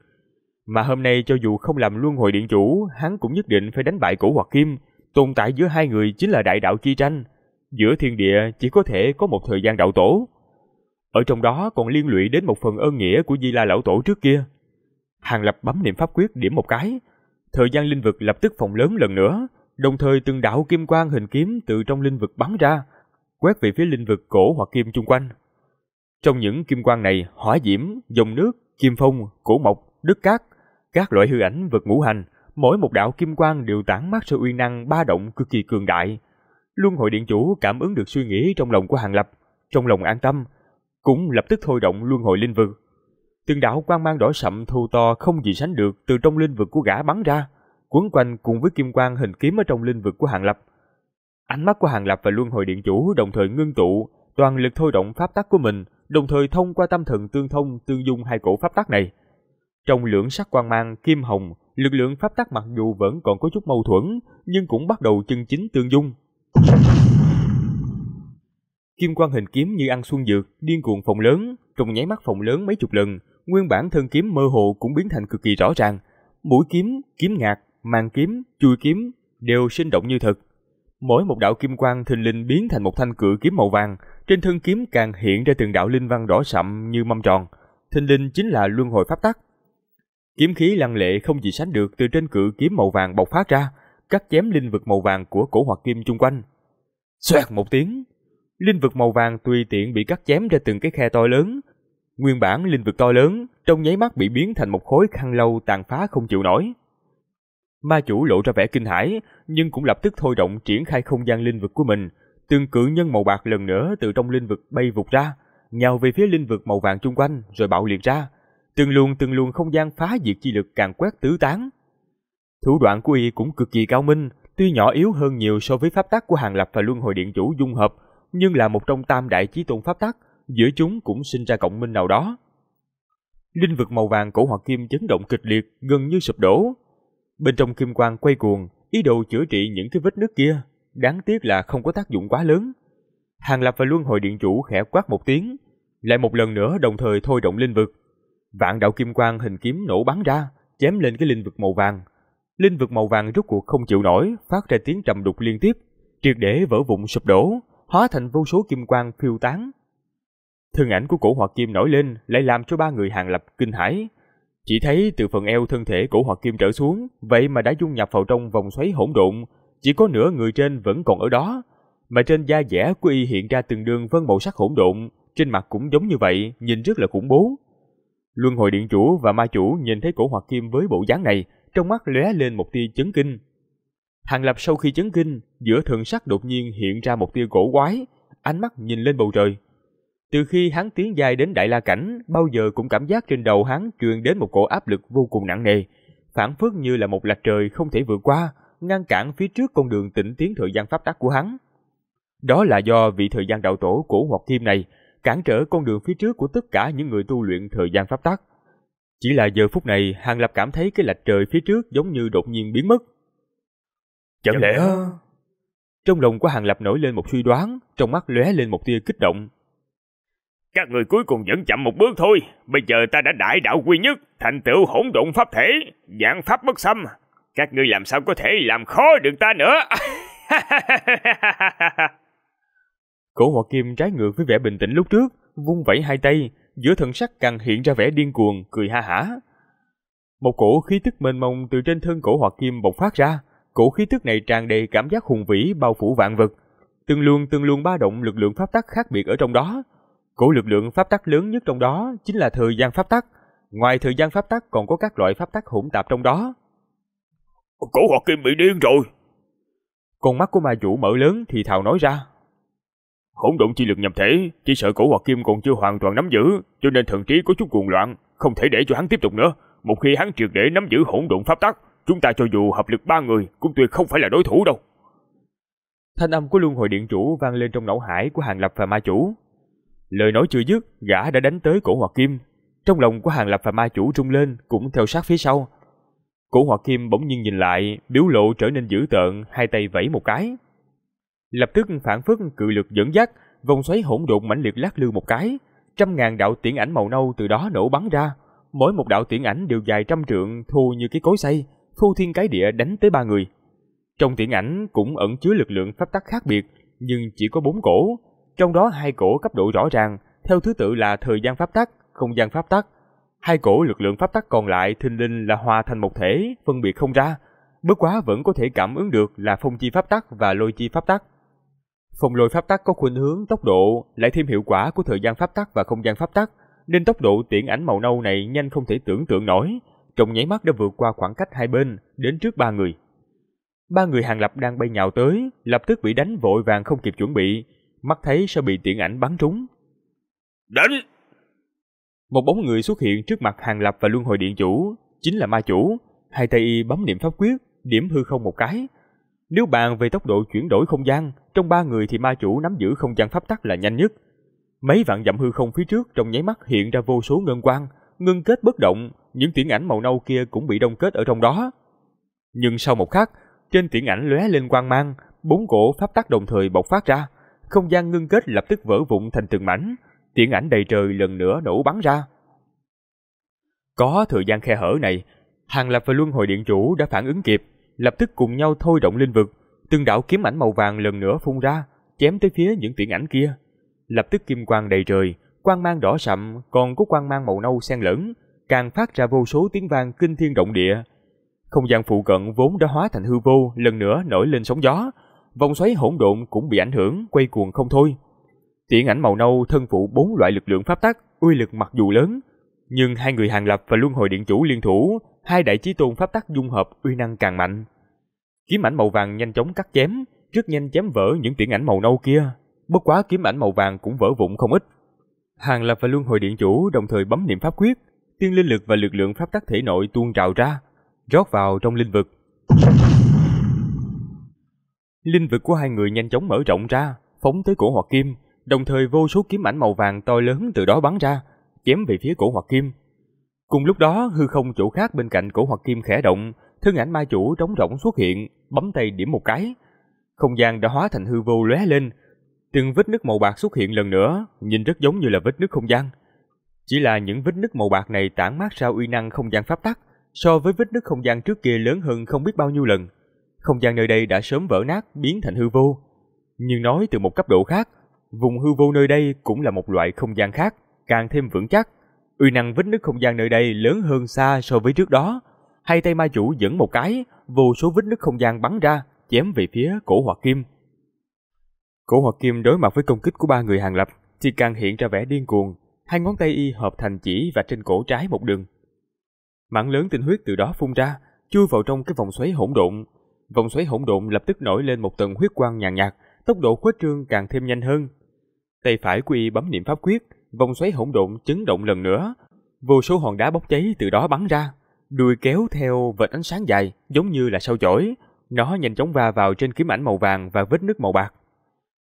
Mà hôm nay cho dù không làm Luân hồi điện chủ, hắn cũng nhất định phải đánh bại cổ hoặc kim, tồn tại giữa hai người chính là đại đạo chi tranh. Giữa thiên địa chỉ có thể có một thời gian đạo tổ, ở trong đó còn liên lụy đến một phần ơn nghĩa của Di La Lão Tổ trước kia. Hàng Lập bấm niệm pháp quyết điểm một cái. Thời gian linh vực lập tức phòng lớn lần nữa, đồng thời từng đạo kim quang hình kiếm từ trong linh vực bắn ra, quét về phía linh vực cổ hoặc kim chung quanh. Trong những kim quang này, hỏa diễm, dòng nước, kim phong, cổ mộc, đất cát, các loại hư ảnh vật ngũ hành, mỗi một đạo kim quang đều tản mát sự uy năng ba động cực kỳ cường đại. Luân hội điện chủ cảm ứng được suy nghĩ trong lòng của Hàng Lập, trong lòng an tâm, cũng lập tức thôi động luân hồi linh vực. Tường đạo quang mang đỏ sậm thu to không gì sánh được từ trong linh vực của gã bắn ra, quấn quanh cùng với kim quang hình kiếm ở trong linh vực của Hàng Lập. Ánh mắt của Hàng Lập và luân hồi điện chủ đồng thời ngưng tụ, toàn lực thôi động pháp tắc của mình, đồng thời thông qua tâm thần tương thông tương dung hai cổ pháp tắc này. Trong lưỡng sắc quang mang kim hồng, lực lượng pháp tắc mặc dù vẫn còn có chút mâu thuẫn, nhưng cũng bắt đầu chân chính tương dung. Kim quan hình kiếm như ăn xuân dược, điên cuồng phòng lớn, trùng nháy mắt phòng lớn mấy chục lần, nguyên bản thân kiếm mơ hồ cũng biến thành cực kỳ rõ ràng. Mũi kiếm, kiếm ngạc, màng kiếm, chui kiếm đều sinh động như thật. Mỗi một đạo kim quang thình linh biến thành một thanh cự kiếm màu vàng, trên thân kiếm càng hiện ra từng đạo linh văn đỏ sậm như mâm tròn. Thình linh chính là luân hồi pháp tắc. Kiếm khí lăng lệ không gì sánh được từ trên cự kiếm màu vàng bộc phát ra, cắt chém linh vực màu vàng của cổ hoặc kim chung quanh. Xoẹt một tiếng, linh vực màu vàng tùy tiện bị cắt chém ra từng cái khe to lớn. Nguyên bản linh vực to lớn, trong nháy mắt bị biến thành một khối khăn lâu tàn phá không chịu nổi. Ma chủ lộ ra vẻ kinh hãi, nhưng cũng lập tức thôi động triển khai không gian linh vực của mình, từng cự nhân màu bạc lần nữa từ trong linh vực bay vụt ra, nhào về phía linh vực màu vàng chung quanh rồi bạo liệt ra. Từng luồng từng luồng không gian phá diệt chi lực càng quét tứ tán. Thủ đoạn của y cũng cực kỳ cao minh, tuy nhỏ yếu hơn nhiều so với pháp tắc của Hàng Lập và Luân Hồi Điện Chủ dung hợp, nhưng là một trong tam đại chí tôn pháp tắc, giữa chúng cũng sinh ra cộng minh nào đó. Linh vực màu vàng cổ hoặc kim chấn động kịch liệt, gần như sụp đổ. Bên trong kim quang quay cuồng, ý đồ chữa trị những cái vết nứt kia, đáng tiếc là không có tác dụng quá lớn. Hàng Lập và Luân Hồi Điện Chủ khẽ quát một tiếng, lại một lần nữa đồng thời thôi động linh vực. Vạn đạo kim quang hình kiếm nổ bắn ra, chém lên cái linh vực màu vàng. Linh vực màu vàng rốt cuộc không chịu nổi, phát ra tiếng trầm đục liên tiếp, triệt để vỡ vụn sụp đổ, hóa thành vô số kim quang phiêu tán. Thân ảnh của cổ hoặc kim nổi lên lại làm cho ba người hàng lập kinh hãi. Chỉ thấy từ phần eo thân thể cổ hoặc kim trở xuống, vậy mà đã dung nhập vào trong vòng xoáy hỗn độn, chỉ có nửa người trên vẫn còn ở đó, mà trên da dẻ của y hiện ra từng đường vân màu sắc hỗn độn, trên mặt cũng giống như vậy, nhìn rất là khủng bố. Luân hồi điện chủ và ma chủ nhìn thấy cổ hoặc kim với bộ dáng này, trong mắt lóe lên một tia chấn kinh, Hàng Lập sau khi chấn kinh, giữa thượng sắc đột nhiên hiện ra một tia cổ quái, ánh mắt nhìn lên bầu trời. Từ khi hắn tiến dài đến Đại La Cảnh, bao giờ cũng cảm giác trên đầu hắn truyền đến một cổ áp lực vô cùng nặng nề, phản phất như là một lạch trời không thể vượt qua, ngăn cản phía trước con đường tỉnh tiến thời gian pháp tắc của hắn. Đó là do vị thời gian đạo tổ của Hoạt Kim này cản trở con đường phía trước của tất cả những người tu luyện thời gian pháp tắc. Chỉ là giờ phút này, Hàng Lập cảm thấy cái lạch trời phía trước giống như đột nhiên biến mất, Chẳng lẽ... Trong lòng của Hàng Lập nổi lên một suy đoán, trong mắt lóe lên một tia kích động. Các người cuối cùng vẫn chậm một bước thôi, bây giờ ta đã đại đạo quy nhất, thành tựu hỗn độn pháp thể, dạng pháp bất xâm. Các ngươi làm sao có thể làm khó được ta nữa? [laughs] Cổ Hòa Kim trái ngược với vẻ bình tĩnh lúc trước, vung vẩy hai tay, giữa thần sắc càng hiện ra vẻ điên cuồng, cười ha hả. Một cổ khí tức mênh mông từ trên thân cổ Hòa Kim bộc phát ra, Cổ khí tức này tràn đầy cảm giác hùng vĩ bao phủ vạn vật, từng luồng từng luồng ba động lực lượng pháp tắc khác biệt ở trong đó. Cổ lực lượng pháp tắc lớn nhất trong đó chính là thời gian pháp tắc, ngoài thời gian pháp tắc còn có các loại pháp tắc hỗn tạp trong đó. Cổ Hoạt Kim bị điên rồi. Con mắt của ma chủ mở lớn thì thào nói ra. Hỗn độn chi lực nhập thể, chỉ sợ cổ Hoạt Kim còn chưa hoàn toàn nắm giữ, cho nên thần trí có chút cuồng loạn, không thể để cho hắn tiếp tục nữa. Một khi hắn triệt để nắm giữ hỗn độn pháp tắc, Chúng ta cho dù hợp lực ba người cũng tuyệt không phải là đối thủ đâu. Thanh âm của luân hồi điện chủ vang lên trong não hải của Hàng Lập và ma chủ. Lời nói chưa dứt, gã đã đánh tới cổ Hoạt Kim. Trong lòng của Hàng Lập và ma chủ rung lên cũng theo sát phía sau. Cổ Hoạt Kim bỗng nhiên nhìn lại, biểu lộ trở nên dữ tợn, hai tay vẫy một cái. Lập tức phản phất cự lực dẫn dắt, vòng xoáy hỗn độn mãnh liệt lắc lư một cái, trăm ngàn đạo tiễn ảnh màu nâu từ đó nổ bắn ra, mỗi một đạo tiễn ảnh đều dài trăm trượng, thu như cái cối xay, Phu thiên cái địa đánh tới ba người. Trong tiễn ảnh cũng ẩn chứa lực lượng pháp tắc khác biệt, nhưng chỉ có bốn cổ, trong đó hai cổ cấp độ rõ ràng, theo thứ tự là thời gian pháp tắc, không gian pháp tắc. Hai cổ lực lượng pháp tắc còn lại thình linh là hòa thành một thể, phân biệt không ra. Bất quá vẫn có thể cảm ứng được là phong chi pháp tắc và lôi chi pháp tắc. Phong lôi pháp tắc có khuynh hướng tốc độ, lại thêm hiệu quả của thời gian pháp tắc và không gian pháp tắc, nên tốc độ tiễn ảnh màu nâu này nhanh không thể tưởng tượng nổi, trong nháy mắt đã vượt qua khoảng cách hai bên, đến trước ba người. Ba người hàng lập đang bay nhào tới, lập tức bị đánh vội vàng không kịp chuẩn bị, mắt thấy sẽ bị tiện ảnh bắn trúng. đánh Một bóng người xuất hiện trước mặt hàng lập và luân hồi điện chủ, chính là ma chủ. Hai tay y bấm niệm pháp quyết, điểm hư không một cái. Nếu bàn về tốc độ chuyển đổi không gian, trong ba người thì ma chủ nắm giữ không gian pháp tắc là nhanh nhất. Mấy vạn dặm hư không phía trước trong nháy mắt hiện ra vô số ngân quang, ngưng kết bất động, những tiễn ảnh màu nâu kia cũng bị đông kết ở trong đó. Nhưng sau một khắc, trên tiễn ảnh lóe lên quang mang, bốn cổ pháp tắc đồng thời bộc phát ra, không gian ngưng kết lập tức vỡ vụn thành từng mảnh, tiễn ảnh đầy trời lần nữa nổ bắn ra. Có thời gian khe hở này, Hàng Lập và Luân Hồi Điện Chủ đã phản ứng kịp, lập tức cùng nhau thôi động linh vực, từng đạo kiếm ảnh màu vàng lần nữa phun ra, chém tới phía những tiễn ảnh kia. Lập tức kim quang đầy trời, quang mang đỏ sậm còn có quang mang màu nâu xen lẫn, càng phát ra vô số tiếng vang kinh thiên động địa. Không gian phụ cận vốn đã hóa thành hư vô, lần nữa nổi lên sóng gió, vòng xoáy hỗn độn cũng bị ảnh hưởng, quay cuồng không thôi. Tiễn ảnh màu nâu thân phụ bốn loại lực lượng pháp tắc, uy lực mặc dù lớn, nhưng hai người hàng lập và luân hồi điện chủ liên thủ, hai đại chí tôn pháp tắc dung hợp uy năng càng mạnh. Kiếm ảnh màu vàng nhanh chóng cắt chém, rất nhanh chém vỡ những tiễn ảnh màu nâu kia. Bất quá kiếm ảnh màu vàng cũng vỡ vụn không ít. Hàng lập và luân hồi điện chủ đồng thời bấm niệm pháp quyết, tiên linh lực và lực lượng pháp tắc thể nội tuôn trào ra, rót vào trong linh vực. Linh vực của hai người nhanh chóng mở rộng ra, phóng tới cổ Hoặc Kim, đồng thời vô số kiếm ảnh màu vàng to lớn từ đó bắn ra, chém về phía cổ Hoặc Kim. Cùng lúc đó, hư không chỗ khác bên cạnh cổ Hoặc Kim khẽ động, thân ảnh ma chủ trống rỗng xuất hiện, bấm tay điểm một cái. Không gian đã hóa thành hư vô lóe lên, từng vết nứt màu bạc xuất hiện lần nữa, nhìn rất giống như là vết nứt không gian. Chỉ là những vết nứt màu bạc này tản mát ra uy năng không gian pháp tắc, so với vết nứt không gian trước kia lớn hơn không biết bao nhiêu lần. Không gian nơi đây đã sớm vỡ nát, biến thành hư vô. Nhưng nói từ một cấp độ khác, vùng hư vô nơi đây cũng là một loại không gian khác, càng thêm vững chắc. Uy năng vết nứt không gian nơi đây lớn hơn xa so với trước đó. Hai tay ma chủ dẫn một cái, vô số vết nứt không gian bắn ra, chém về phía cổ hoặc kim. Cổ hoặc kim đối mặt với công kích của ba người hàng lập thì càng hiện ra vẻ điên cuồng, hai ngón tay y hợp thành chỉ và trên cổ trái một đường. Mảng lớn tinh huyết từ đó phun ra, chui vào trong cái vòng xoáy hỗn độn. Vòng xoáy hỗn độn lập tức nổi lên một tầng huyết quang nhàn nhạt, nhạt, tốc độ khuếch trương càng thêm nhanh hơn. Tay phải của y bấm niệm pháp quyết, vòng xoáy hỗn độn chấn động lần nữa, vô số hòn đá bốc cháy từ đó bắn ra, đuôi kéo theo vệt ánh sáng dài giống như là sao chổi, nó nhanh chóng va vào trên kiếm ảnh màu vàng và vết nứt màu bạc.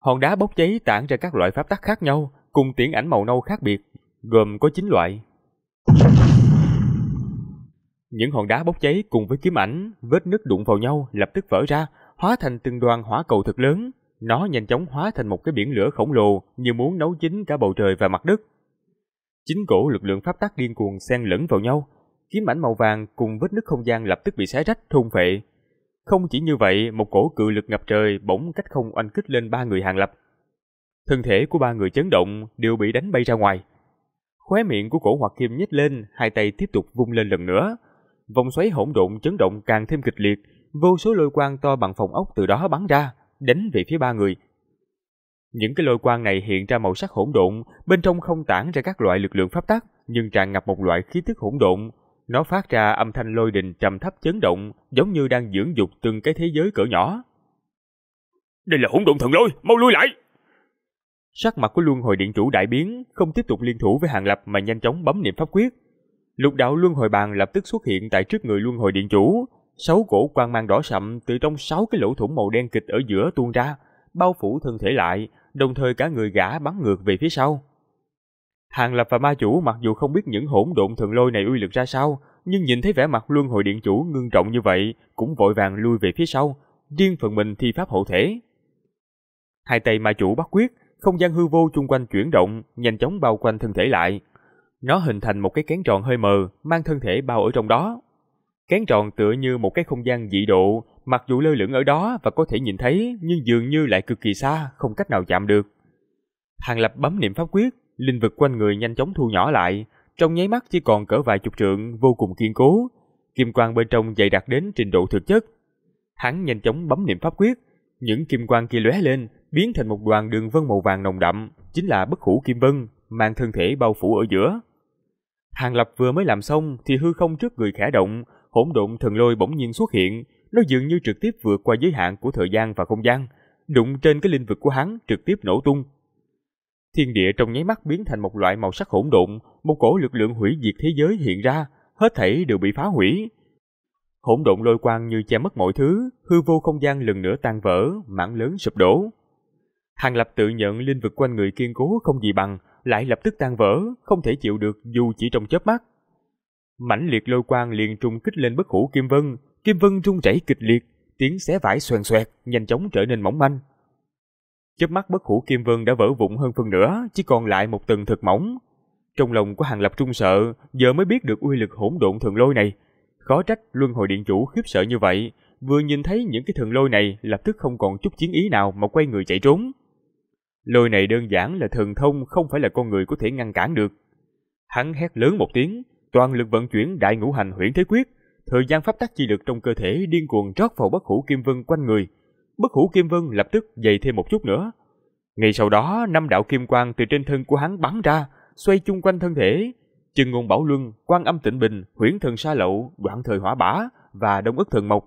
Hòn đá bốc cháy tản ra các loại pháp tắc khác nhau, cùng tiễn ảnh màu nâu khác biệt, gồm có 9 loại. Những hòn đá bốc cháy cùng với kiếm ảnh, vết nứt đụng vào nhau lập tức vỡ ra, hóa thành từng đoàn hỏa cầu thật lớn. Nó nhanh chóng hóa thành một cái biển lửa khổng lồ như muốn nấu chín cả bầu trời và mặt đất. Chính cổ lực lượng pháp tắc điên cuồng xen lẫn vào nhau, kiếm ảnh màu vàng cùng vết nứt không gian lập tức bị xé rách thùng phệ. Không chỉ như vậy, một cổ cự lực ngập trời bỗng cách không oanh kích lên ba người hàng lập. Thân thể của ba người chấn động đều bị đánh bay ra ngoài. Khóe miệng của cổ hoặc kim nhếch lên, hai tay tiếp tục vung lên lần nữa. Vòng xoáy hỗn độn chấn động càng thêm kịch liệt, vô số lôi quang to bằng phòng ốc từ đó bắn ra, đánh về phía ba người. Những cái lôi quang này hiện ra màu sắc hỗn độn, bên trong không tản ra các loại lực lượng pháp tắc, nhưng tràn ngập một loại khí tức hỗn độn. Nó phát ra âm thanh lôi đình trầm thấp chấn động, giống như đang dưỡng dục từng cái thế giới cỡ nhỏ. Đây là hỗn độn thần lôi, mau lui lại! Sắc mặt của Luân Hồi Điện Chủ đại biến, không tiếp tục liên thủ với Hàng Lập mà nhanh chóng bấm niệm pháp quyết. Lục đạo Luân Hồi Bàn lập tức xuất hiện tại trước người Luân Hồi Điện Chủ. Sáu cổ quang mang đỏ sậm từ trong sáu cái lỗ thủng màu đen kịch ở giữa tuôn ra, bao phủ thân thể lại, đồng thời cả người gã bắn ngược về phía sau. Hàng Lập và Ma Chủ mặc dù không biết những hỗn độn thần lôi này uy lực ra sao, nhưng nhìn thấy vẻ mặt Luân Hồi Điện Chủ ngưng trọng như vậy, cũng vội vàng lui về phía sau, riêng phần mình thi pháp hộ thể. Hai tay Ma Chủ bắt quyết, không gian hư vô chung quanh chuyển động, nhanh chóng bao quanh thân thể lại. Nó hình thành một cái kén tròn hơi mờ, mang thân thể bao ở trong đó. Kén tròn tựa như một cái không gian dị độ, mặc dù lơ lửng ở đó và có thể nhìn thấy, nhưng dường như lại cực kỳ xa, không cách nào chạm được. Hàng Lập bấm niệm pháp quyết, linh vực quanh người nhanh chóng thu nhỏ lại, trong nháy mắt chỉ còn cỡ vài chục trượng, vô cùng kiên cố. Kim quang bên trong dày đặc đến trình độ thực chất. Hắn nhanh chóng bấm niệm pháp quyết, những kim quang kia lóe lên, biến thành một đoàn đường vân màu vàng nồng đậm, chính là bất hủ kim vân, mang thân thể bao phủ ở giữa. Hàng Lập vừa mới làm xong thì hư không trước người khẽ động, hỗn độn thần lôi bỗng nhiên xuất hiện, nó dường như trực tiếp vượt qua giới hạn của thời gian và không gian, đụng trên cái lĩnh vực của hắn trực tiếp nổ tung. Thiên địa trong nháy mắt biến thành một loại màu sắc hỗn độn, một cổ lực lượng hủy diệt thế giới hiện ra, hết thảy đều bị phá hủy. Hỗn độn lôi quang như che mất mọi thứ, hư vô không gian lần nữa tan vỡ, mảng lớn sụp đổ. Hàng Lập tự nhận linh vực quanh người kiên cố không gì bằng, lại lập tức tan vỡ, không thể chịu được dù chỉ trong chớp mắt. Mảnh liệt lôi quang liền trung kích lên bất hủ Kim Vân, Kim Vân rung rẩy kịch liệt, tiếng xé vải xoèn xoẹt, nhanh chóng trở nên mỏng manh. Chớp mắt bất hủ Kim Vân đã vỡ vụn hơn phần nữa, chỉ còn lại một tầng thật mỏng. Trong lòng của Hàng Lập trung sợ, giờ mới biết được uy lực hỗn độn thần lôi này. Khó trách Luân Hồi Điện Chủ khiếp sợ như vậy, vừa nhìn thấy những cái thần lôi này lập tức không còn chút chiến ý nào mà quay người chạy trốn. Lôi này đơn giản là thần thông không phải là con người có thể ngăn cản được. Hắn hét lớn một tiếng, toàn lực vận chuyển đại ngũ hành huyễn thế quyết, thời gian pháp tắc chi lực trong cơ thể điên cuồng rót vào bất hủ kim vân quanh người. Bất hủ kim vân lập tức dày thêm một chút nữa. Ngay sau đó, năm đạo kim quang từ trên thân của hắn bắn ra, xoay chung quanh thân thể. Chừng ngôn bảo luân, quan âm tịnh bình, huyễn thần sa lậu, đoạn thời hỏa bả và đông ức thần mộc,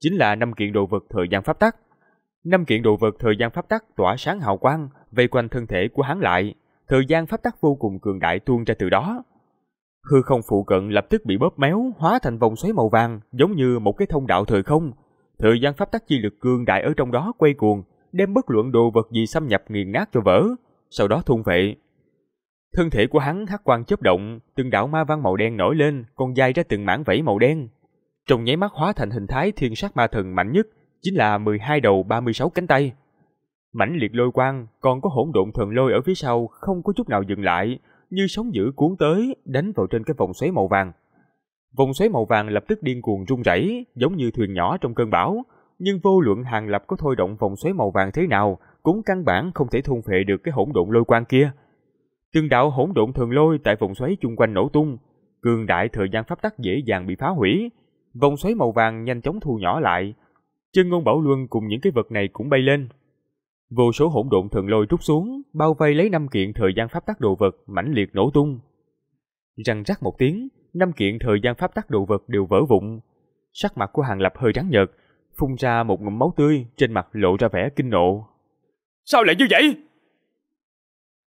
chính là năm kiện đồ vật thời gian pháp tắc Năm kiện đồ vật thời gian pháp tắc tỏa sáng hào quang, vây quanh thân thể của hắn lại, thời gian pháp tắc vô cùng cường đại tuôn ra từ đó. Hư không phụ cận lập tức bị bóp méo, hóa thành vòng xoáy màu vàng, giống như một cái thông đạo thời không. Thời gian pháp tắc chi lực cường đại ở trong đó quay cuồng, đem bất luận đồ vật gì xâm nhập nghiền nát cho vỡ, sau đó thôn vệ. Thân thể của hắn hắc quang chớp động, từng đạo ma văn màu đen nổi lên, còn dài ra từng mảng vảy màu đen. Trong nháy mắt hóa thành hình thái thiên sát ma thần mạnh nhất, chính là 12 đầu 36 cánh tay. Mãnh liệt lôi quang, còn có hỗn độn thần lôi ở phía sau không có chút nào dừng lại, như sóng dữ cuốn tới, đánh vào trên cái vòng xoáy màu vàng. Vòng xoáy màu vàng lập tức điên cuồng rung rẩy, giống như thuyền nhỏ trong cơn bão, nhưng vô luận Hàng Lập có thôi động vòng xoáy màu vàng thế nào, cũng căn bản không thể thôn phệ được cái hỗn độn lôi quang kia. Từng đạo hỗn độn thường lôi tại vòng xoáy chung quanh nổ tung, cường đại thời gian pháp tắc dễ dàng bị phá hủy. Vòng xoáy màu vàng nhanh chóng thu nhỏ lại, Chân ngôn bảo luân cùng những cái vật này cũng bay lên. Vô số hỗn độn thần lôi rút xuống, bao vây lấy năm kiện thời gian pháp tắc đồ vật mãnh liệt nổ tung. Răng rắc một tiếng, năm kiện thời gian pháp tắc đồ vật đều vỡ vụn. Sắc mặt của Hàng Lập hơi trắng nhợt, phun ra một ngụm máu tươi, trên mặt lộ ra vẻ kinh nộ. Sao lại như vậy?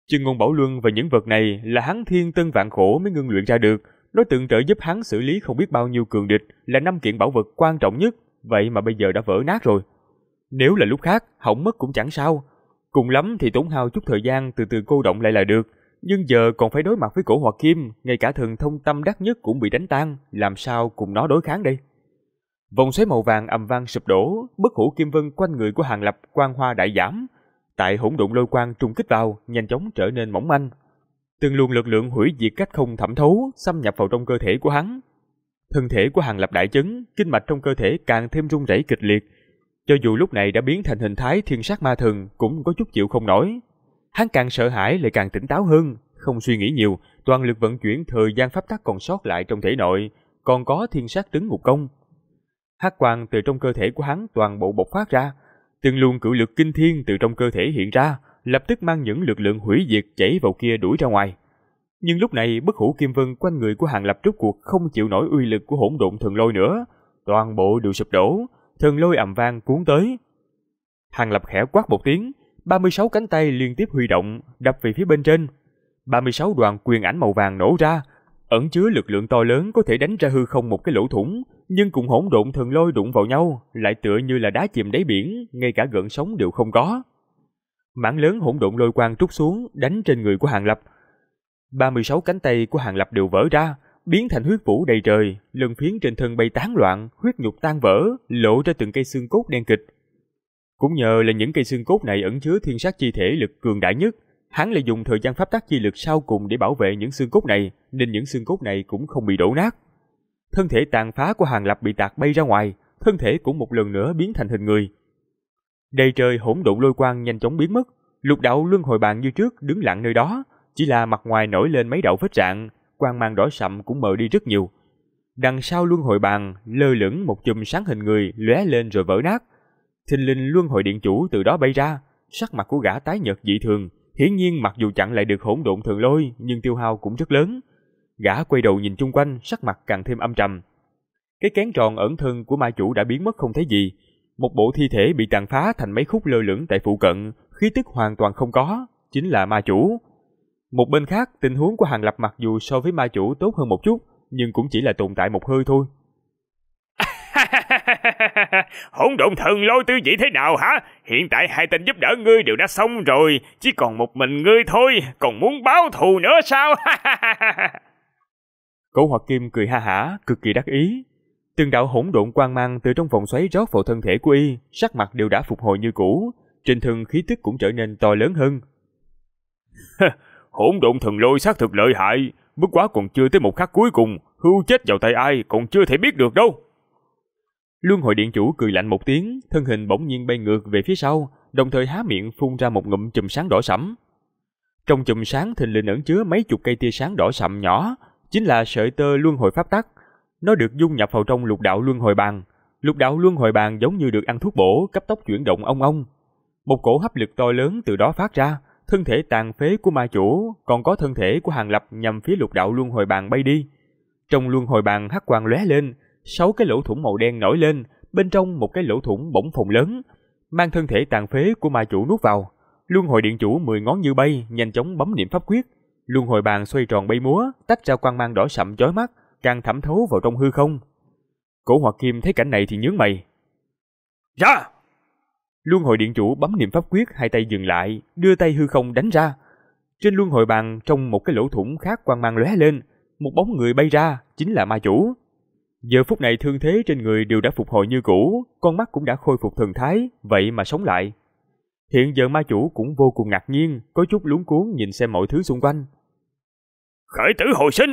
Chân ngôn Bảo Luân và những vật này là hắn thiên tân vạn khổ mới ngưng luyện ra được, nó từng trợ giúp hắn xử lý không biết bao nhiêu cường địch, là năm kiện bảo vật quan trọng nhất, vậy mà bây giờ đã vỡ nát rồi. Nếu là lúc khác, hỏng mất cũng chẳng sao. Cùng lắm thì tốn hao chút thời gian từ từ cô động lại là được. Nhưng giờ còn phải đối mặt với cổ hoặc kim, ngay cả thần thông tâm đắc nhất cũng bị đánh tan, làm sao cùng nó đối kháng đây? Vòng xoáy màu vàng ầm vang sụp đổ, bất hủ kim vân quanh người của Hàng Lập quang hoa đại giảm. Tại hỗn độn lôi quang trùng kích vào, nhanh chóng trở nên mỏng manh. Từng luồng lực lượng hủy diệt cách không thẩm thấu, xâm nhập vào trong cơ thể của hắn, thân thể của hàng lập đại chấn, kinh mạch trong cơ thể càng thêm rung rẩy kịch liệt. Cho dù lúc này đã biến thành hình thái thiên sát ma thần cũng có chút chịu không nổi. Hắn càng sợ hãi lại càng tỉnh táo hơn, không suy nghĩ nhiều, toàn lực vận chuyển thời gian pháp tắc còn sót lại trong thể nội, còn có thiên sát trứng ngục công. hắc quang từ trong cơ thể của hắn toàn bộ bộc phát ra, từng luồng cự lực kinh thiên từ trong cơ thể hiện ra, lập tức mang những lực lượng hủy diệt chảy vào kia đuổi ra ngoài. Nhưng lúc này bất hủ kim vân quanh người của Hàng Lập rốt cuộc không chịu nổi uy lực của hỗn độn thần lôi nữa. Toàn bộ đều sụp đổ, thần lôi ầm vang cuốn tới. Hàng Lập khẽ quát một tiếng, 36 cánh tay liên tiếp huy động, đập về phía bên trên. 36 đoàn quyền ảnh màu vàng nổ ra, ẩn chứa lực lượng to lớn có thể đánh ra hư không một cái lỗ thủng, nhưng cũng hỗn độn thần lôi đụng vào nhau, lại tựa như là đá chìm đáy biển, ngay cả gợn sóng đều không có. Mảng lớn hỗn độn lôi quang trút xuống, đánh trên người của Hàng Lập, 36 cánh tay của Hàng Lập đều vỡ ra, biến thành huyết vũ đầy trời, lần phiến trên thân bay tán loạn, huyết nhục tan vỡ, lộ ra từng cây xương cốt đen kịch. Cũng nhờ là những cây xương cốt này ẩn chứa thiên sát chi thể lực cường đại nhất, hắn lại dùng thời gian pháp tắc chi lực sau cùng để bảo vệ những xương cốt này, nên những xương cốt này cũng không bị đổ nát. Thân thể tàn phá của Hàng Lập bị tạc bay ra ngoài, thân thể cũng một lần nữa biến thành hình người. Đầy trời hỗn độn lôi quang nhanh chóng biến mất, lục đạo luân hồi bàn như trước đứng lặng nơi đó, chỉ là mặt ngoài nổi lên mấy đậu vết rạn, quang mang đỏ sậm cũng mờ đi rất nhiều. Đằng sau luân hồi bàn, lơ lửng một chùm sáng hình người lóe lên rồi vỡ nát. Thình linh luân hồi điện chủ từ đó bay ra, sắc mặt của gã tái nhợt dị thường, hiển nhiên mặc dù chặn lại được hỗn độn thường lôi nhưng tiêu hao cũng rất lớn. Gã quay đầu nhìn chung quanh, sắc mặt càng thêm âm trầm. Cái kén tròn ẩn thân của ma chủ đã biến mất không thấy gì, một bộ thi thể bị tàn phá thành mấy khúc lơ lửng tại phụ cận, khí tức hoàn toàn không có, chính là ma chủ. Một bên khác, tình huống của Hàng Lập mặc dù so với ma chủ tốt hơn một chút, nhưng cũng chỉ là tồn tại một hơi thôi. [laughs] Hỗn độn thần lôi tư vị thế nào hả? Hiện tại hai tên giúp đỡ ngươi đều đã xong rồi, chỉ còn một mình ngươi thôi, còn muốn báo thù nữa sao? [laughs] Cố Hoạt Kim cười ha hả, cực kỳ đắc ý. Từng đạo hỗn độn quang mang từ trong vòng xoáy rót vào thân thể của y, sắc mặt đều đã phục hồi như cũ, trên thân khí tức cũng trở nên to lớn hơn. [laughs] hỗn độn thần lôi xác thực lợi hại, bất quá còn chưa tới một khắc cuối cùng, hưu chết vào tay ai còn chưa thể biết được đâu. Luân hồi điện chủ cười lạnh một tiếng, thân hình bỗng nhiên bay ngược về phía sau, đồng thời há miệng phun ra một ngụm chùm sáng đỏ sẫm. Trong chùm sáng thình lình ẩn chứa mấy chục cây tia sáng đỏ sậm nhỏ, chính là sợi tơ luân hồi pháp tắc. Nó được dung nhập vào trong lục đạo luân hồi bàn. Lục đạo luân hồi bàn giống như được ăn thuốc bổ, cấp tốc chuyển động ong ong. Một cổ hấp lực to lớn từ đó phát ra, thân thể tàn phế của ma chủ, còn có thân thể của hàng lập nhằm phía lục đạo luân hồi bàn bay đi. Trong luân hồi bàn hắc quang lóe lên, sáu cái lỗ thủng màu đen nổi lên, bên trong một cái lỗ thủng bỗng phồng lớn, mang thân thể tàn phế của ma chủ nuốt vào. Luân hồi điện chủ mười ngón như bay, nhanh chóng bấm niệm pháp quyết. Luân hồi bàn xoay tròn bay múa, tách ra quang mang đỏ sậm chói mắt, càng thẩm thấu vào trong hư không. Cổ Hoặc Kim thấy cảnh này thì nhướng mày. "Ra!" Dạ! Luân hồi điện chủ bấm niệm pháp quyết hai tay dừng lại, đưa tay hư không đánh ra. Trên luân hồi bàn trong một cái lỗ thủng khác quang mang lóe lên, một bóng người bay ra, chính là ma chủ. Giờ phút này thương thế trên người đều đã phục hồi như cũ, con mắt cũng đã khôi phục thần thái, vậy mà sống lại. Hiện giờ ma chủ cũng vô cùng ngạc nhiên, có chút lúng cuốn nhìn xem mọi thứ xung quanh. Khởi tử hồi sinh!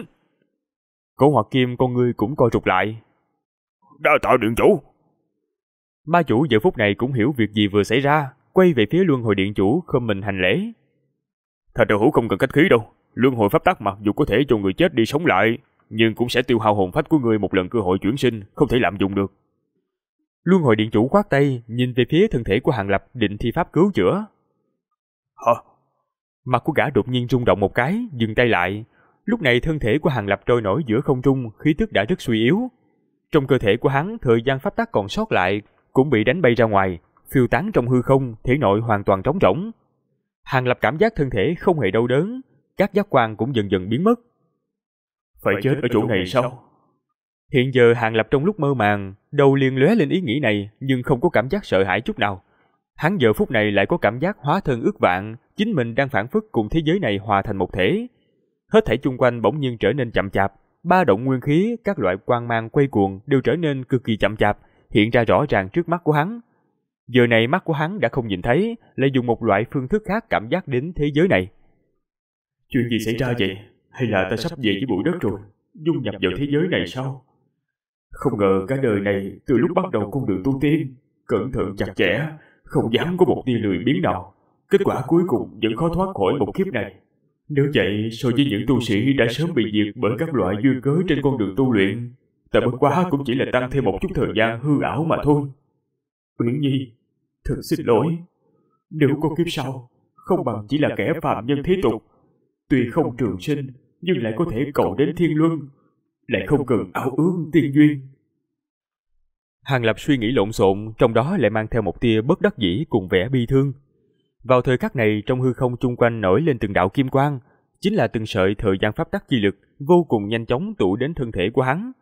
Cổ hoặc kim con người cũng co trục lại. Đa tạo điện chủ, Ma chủ giờ phút này cũng hiểu việc gì vừa xảy ra, quay về phía luân hồi điện chủ không mình hành lễ. Thà trợ hữu không cần cách khí đâu, luân hồi pháp tắc mặc dù có thể cho người chết đi sống lại, nhưng cũng sẽ tiêu hao hồn phách của người một lần cơ hội chuyển sinh, không thể lạm dụng được. Luân hồi điện chủ khoát tay, nhìn về phía thân thể của Hàng Lập định thi pháp cứu chữa. hờ Mặt của gã đột nhiên rung động một cái, dừng tay lại. Lúc này thân thể của Hàng Lập trôi nổi giữa không trung, khí tức đã rất suy yếu. Trong cơ thể của hắn, thời gian pháp tắc còn sót lại cũng bị đánh bay ra ngoài, phiêu tán trong hư không, thể nội hoàn toàn trống rỗng. Hàng Lập cảm giác thân thể không hề đau đớn, các giác quan cũng dần dần biến mất. Phải, chết ở chỗ này sao? Hiện giờ Hàng Lập trong lúc mơ màng, đầu liền lóe lên ý nghĩ này nhưng không có cảm giác sợ hãi chút nào. Hắn giờ phút này lại có cảm giác hóa thân ước vạn, chính mình đang phản phất cùng thế giới này hòa thành một thể. Hết thảy chung quanh bỗng nhiên trở nên chậm chạp, ba động nguyên khí, các loại quang mang quay cuồng đều trở nên cực kỳ chậm chạp, hiện ra rõ ràng trước mắt của hắn. Giờ này mắt của hắn đã không nhìn thấy, lại dùng một loại phương thức khác cảm giác đến thế giới này. Chuyện gì xảy ra vậy? Hay là ta sắp về với bụi đất rồi, dung nhập vào thế giới này sao? Không ngờ cả đời này, từ lúc bắt đầu con đường tu tiên, cẩn thận chặt chẽ, không dám có một tia lười biến nào. Kết quả cuối cùng vẫn khó thoát khỏi một kiếp này. Nếu vậy, so với những tu sĩ đã sớm bị diệt bởi các loại duyên cớ trên con đường tu luyện, Ta bất quá cũng chỉ là tăng thêm một chút thời gian hư ảo mà thôi. Uyển Nhi, thật xin lỗi. Nếu có kiếp sau, không bằng chỉ là kẻ phạm nhân thế tục. Tuy không trường sinh, nhưng lại có thể cầu đến thiên luân. Lại không cần ảo ước tiên duyên. Hàng Lập suy nghĩ lộn xộn, trong đó lại mang theo một tia bất đắc dĩ cùng vẻ bi thương. Vào thời khắc này, trong hư không chung quanh nổi lên từng đạo kim quang, chính là từng sợi thời gian pháp tắc chi lực vô cùng nhanh chóng tụ đến thân thể của hắn,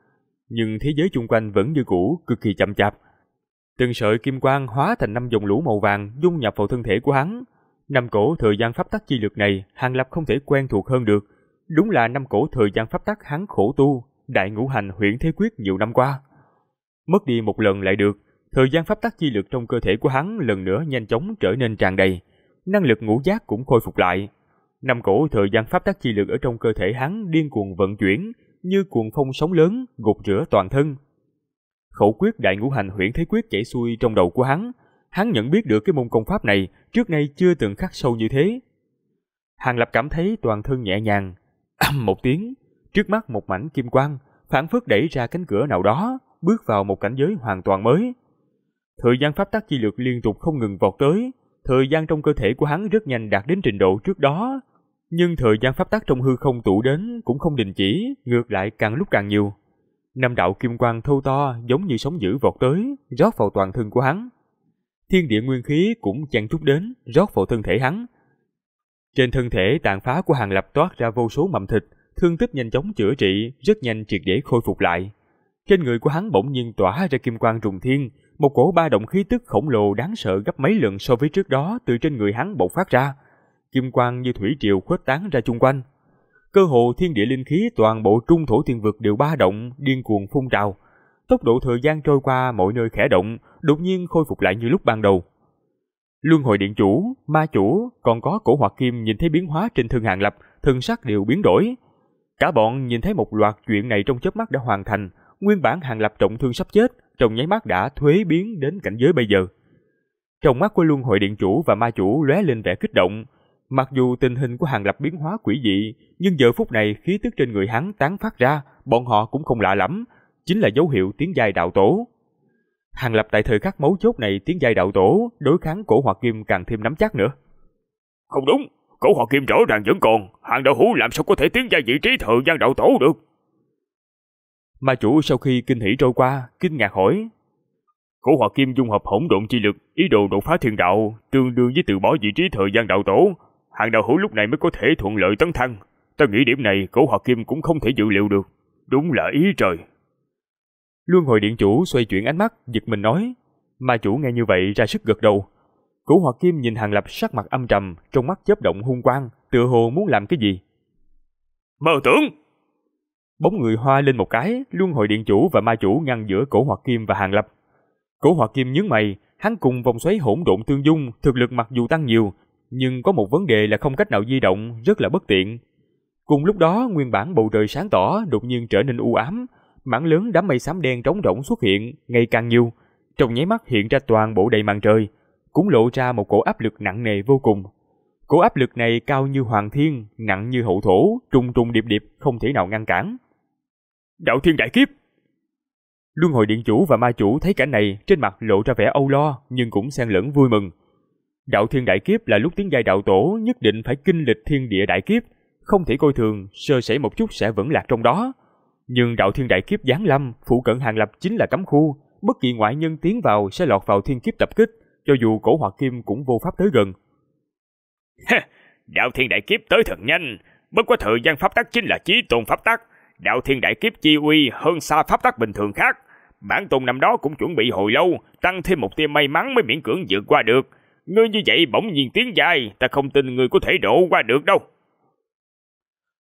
nhưng thế giới chung quanh vẫn như cũ, cực kỳ chậm chạp. Từng sợi kim quang hóa thành năm dòng lũ màu vàng dung nhập vào thân thể của hắn. Năm cổ thời gian pháp tắc chi lực này, Hàng Lập không thể quen thuộc hơn được. Đúng là năm cổ thời gian pháp tắc hắn khổ tu, đại ngũ hành huyện thế quyết nhiều năm qua. Mất đi một lần lại được, thời gian pháp tắc chi lực trong cơ thể của hắn lần nữa nhanh chóng trở nên tràn đầy. Năng lực ngũ giác cũng khôi phục lại. Năm cổ thời gian pháp tắc chi lực ở trong cơ thể hắn điên cuồng vận chuyển, như cuồng phong sóng lớn, gột rửa toàn thân. Khẩu quyết đại ngũ hành huyễn thế quyết chảy xuôi trong đầu của hắn, hắn nhận biết được cái môn công pháp này trước nay chưa từng khắc sâu như thế. Hàng Lập cảm thấy toàn thân nhẹ nhàng, âm một tiếng, trước mắt một mảnh kim quang, phản phất đẩy ra cánh cửa nào đó, bước vào một cảnh giới hoàn toàn mới. Thời gian pháp tắc chi lực liên tục không ngừng vọt tới, thời gian trong cơ thể của hắn rất nhanh đạt đến trình độ trước đó nhưng thời gian pháp tắc trong hư không tụ đến cũng không đình chỉ, ngược lại càng lúc càng nhiều. Năm đạo kim quang thâu to giống như sóng dữ vọt tới, rót vào toàn thân của hắn. Thiên địa nguyên khí cũng chen chút đến, rót vào thân thể hắn. Trên thân thể tàn phá của hàng lập toát ra vô số mầm thịt, thương tích nhanh chóng chữa trị, rất nhanh triệt để khôi phục lại. Trên người của hắn bỗng nhiên tỏa ra kim quang trùng thiên, một cổ ba động khí tức khổng lồ đáng sợ gấp mấy lần so với trước đó từ trên người hắn bộc phát ra kim quang như thủy triều khuếch tán ra chung quanh. Cơ hồ thiên địa linh khí toàn bộ trung thổ thiên vực đều ba động, điên cuồng phun trào. Tốc độ thời gian trôi qua mọi nơi khẽ động, đột nhiên khôi phục lại như lúc ban đầu. Luân hồi điện chủ, ma chủ, còn có cổ hoạt kim nhìn thấy biến hóa trên thân hàng lập, thân sắc đều biến đổi. Cả bọn nhìn thấy một loạt chuyện này trong chớp mắt đã hoàn thành, nguyên bản hàng lập trọng thương sắp chết, trong nháy mắt đã thuế biến đến cảnh giới bây giờ. Trong mắt của luân hội điện chủ và ma chủ lóe lên vẻ kích động, Mặc dù tình hình của Hàng Lập biến hóa quỷ dị, nhưng giờ phút này khí tức trên người hắn tán phát ra, bọn họ cũng không lạ lắm, chính là dấu hiệu tiếng giai đạo tổ. Hàng Lập tại thời khắc mấu chốt này tiếng giai đạo tổ, đối kháng cổ hoặc kim càng thêm nắm chắc nữa. Không đúng, cổ hoặc kim rõ ràng vẫn còn, hàng đạo hữu làm sao có thể tiến giai vị trí thời gian đạo tổ được. Ma chủ sau khi kinh hỉ trôi qua, kinh ngạc hỏi. Cổ hoặc kim dung hợp hỗn độn chi lực, ý đồ đột phá thiên đạo, tương đương với từ bỏ vị trí thời gian đạo tổ, hàng đạo hữu lúc này mới có thể thuận lợi tấn thăng. Ta nghĩ điểm này cổ họ kim cũng không thể dự liệu được. Đúng là ý trời. Luân hồi điện chủ xoay chuyển ánh mắt, giật mình nói. Ma chủ nghe như vậy ra sức gật đầu. Cổ họ kim nhìn hàng lập sắc mặt âm trầm, trong mắt chớp động hung quang, tựa hồ muốn làm cái gì. Mơ tưởng! Bóng người hoa lên một cái, luân hồi điện chủ và ma chủ ngăn giữa cổ hoặc kim và hàng lập. Cổ hoặc kim nhướng mày, hắn cùng vòng xoáy hỗn độn tương dung, thực lực mặc dù tăng nhiều, nhưng có một vấn đề là không cách nào di động, rất là bất tiện. Cùng lúc đó, nguyên bản bầu trời sáng tỏ đột nhiên trở nên u ám, mảng lớn đám mây xám đen trống rỗng xuất hiện, ngày càng nhiều, trong nháy mắt hiện ra toàn bộ đầy màn trời, cũng lộ ra một cổ áp lực nặng nề vô cùng. Cổ áp lực này cao như hoàng thiên, nặng như hậu thổ, trùng trùng điệp điệp, không thể nào ngăn cản. Đạo thiên đại kiếp! Luân hồi điện chủ và ma chủ thấy cảnh này trên mặt lộ ra vẻ âu lo nhưng cũng xen lẫn vui mừng. Đạo thiên đại kiếp là lúc tiếng giai đạo tổ nhất định phải kinh lịch thiên địa đại kiếp, không thể coi thường, sơ sẩy một chút sẽ vẫn lạc trong đó. Nhưng đạo thiên đại kiếp giáng lâm, phụ cận hàng lập chính là cấm khu, bất kỳ ngoại nhân tiến vào sẽ lọt vào thiên kiếp tập kích, cho dù cổ hoặc kim cũng vô pháp tới gần. đạo thiên đại kiếp tới thật nhanh, bất quá thời gian pháp tắc chính là chí tôn pháp tắc, đạo thiên đại kiếp chi uy hơn xa pháp tắc bình thường khác. Bản tôn năm đó cũng chuẩn bị hồi lâu, tăng thêm một tia may mắn mới miễn cưỡng vượt qua được Ngươi như vậy bỗng nhiên tiếng dài, ta không tin ngươi có thể đổ qua được đâu.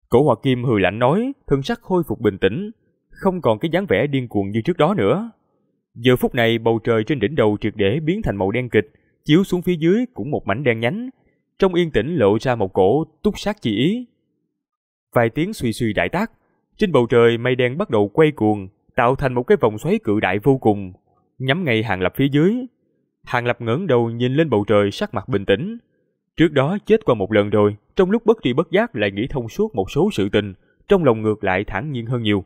Cổ Hoa Kim hừ lạnh nói, thân sắc khôi phục bình tĩnh, không còn cái dáng vẻ điên cuồng như trước đó nữa. Giờ phút này bầu trời trên đỉnh đầu triệt để biến thành màu đen kịch, chiếu xuống phía dưới cũng một mảnh đen nhánh, trong yên tĩnh lộ ra một cổ túc sát chỉ ý. Vài tiếng suy suy đại tác, trên bầu trời mây đen bắt đầu quay cuồng, tạo thành một cái vòng xoáy cự đại vô cùng, nhắm ngay hàng lập phía dưới, Hàng Lập ngẩng đầu nhìn lên bầu trời sắc mặt bình tĩnh. Trước đó chết qua một lần rồi, trong lúc bất tri bất giác lại nghĩ thông suốt một số sự tình, trong lòng ngược lại thẳng nhiên hơn nhiều.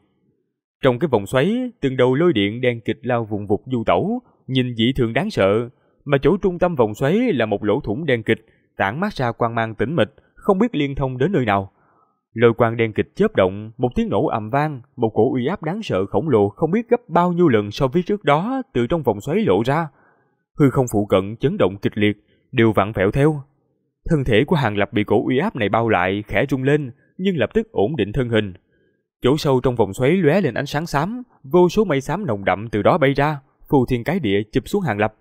Trong cái vòng xoáy, từng đầu lôi điện đen kịch lao vùng vụt du tẩu, nhìn dị thường đáng sợ, mà chỗ trung tâm vòng xoáy là một lỗ thủng đen kịch, tản mát ra quang mang tĩnh mịch, không biết liên thông đến nơi nào. Lôi quang đen kịch chớp động, một tiếng nổ ầm vang, một cổ uy áp đáng sợ khổng lồ không biết gấp bao nhiêu lần so với trước đó từ trong vòng xoáy lộ ra hư không phụ cận chấn động kịch liệt, đều vặn vẹo theo. Thân thể của Hàng Lập bị cổ uy áp này bao lại, khẽ rung lên, nhưng lập tức ổn định thân hình. Chỗ sâu trong vòng xoáy lóe lên ánh sáng xám, vô số mây xám nồng đậm từ đó bay ra, phù thiên cái địa chụp xuống Hàng Lập.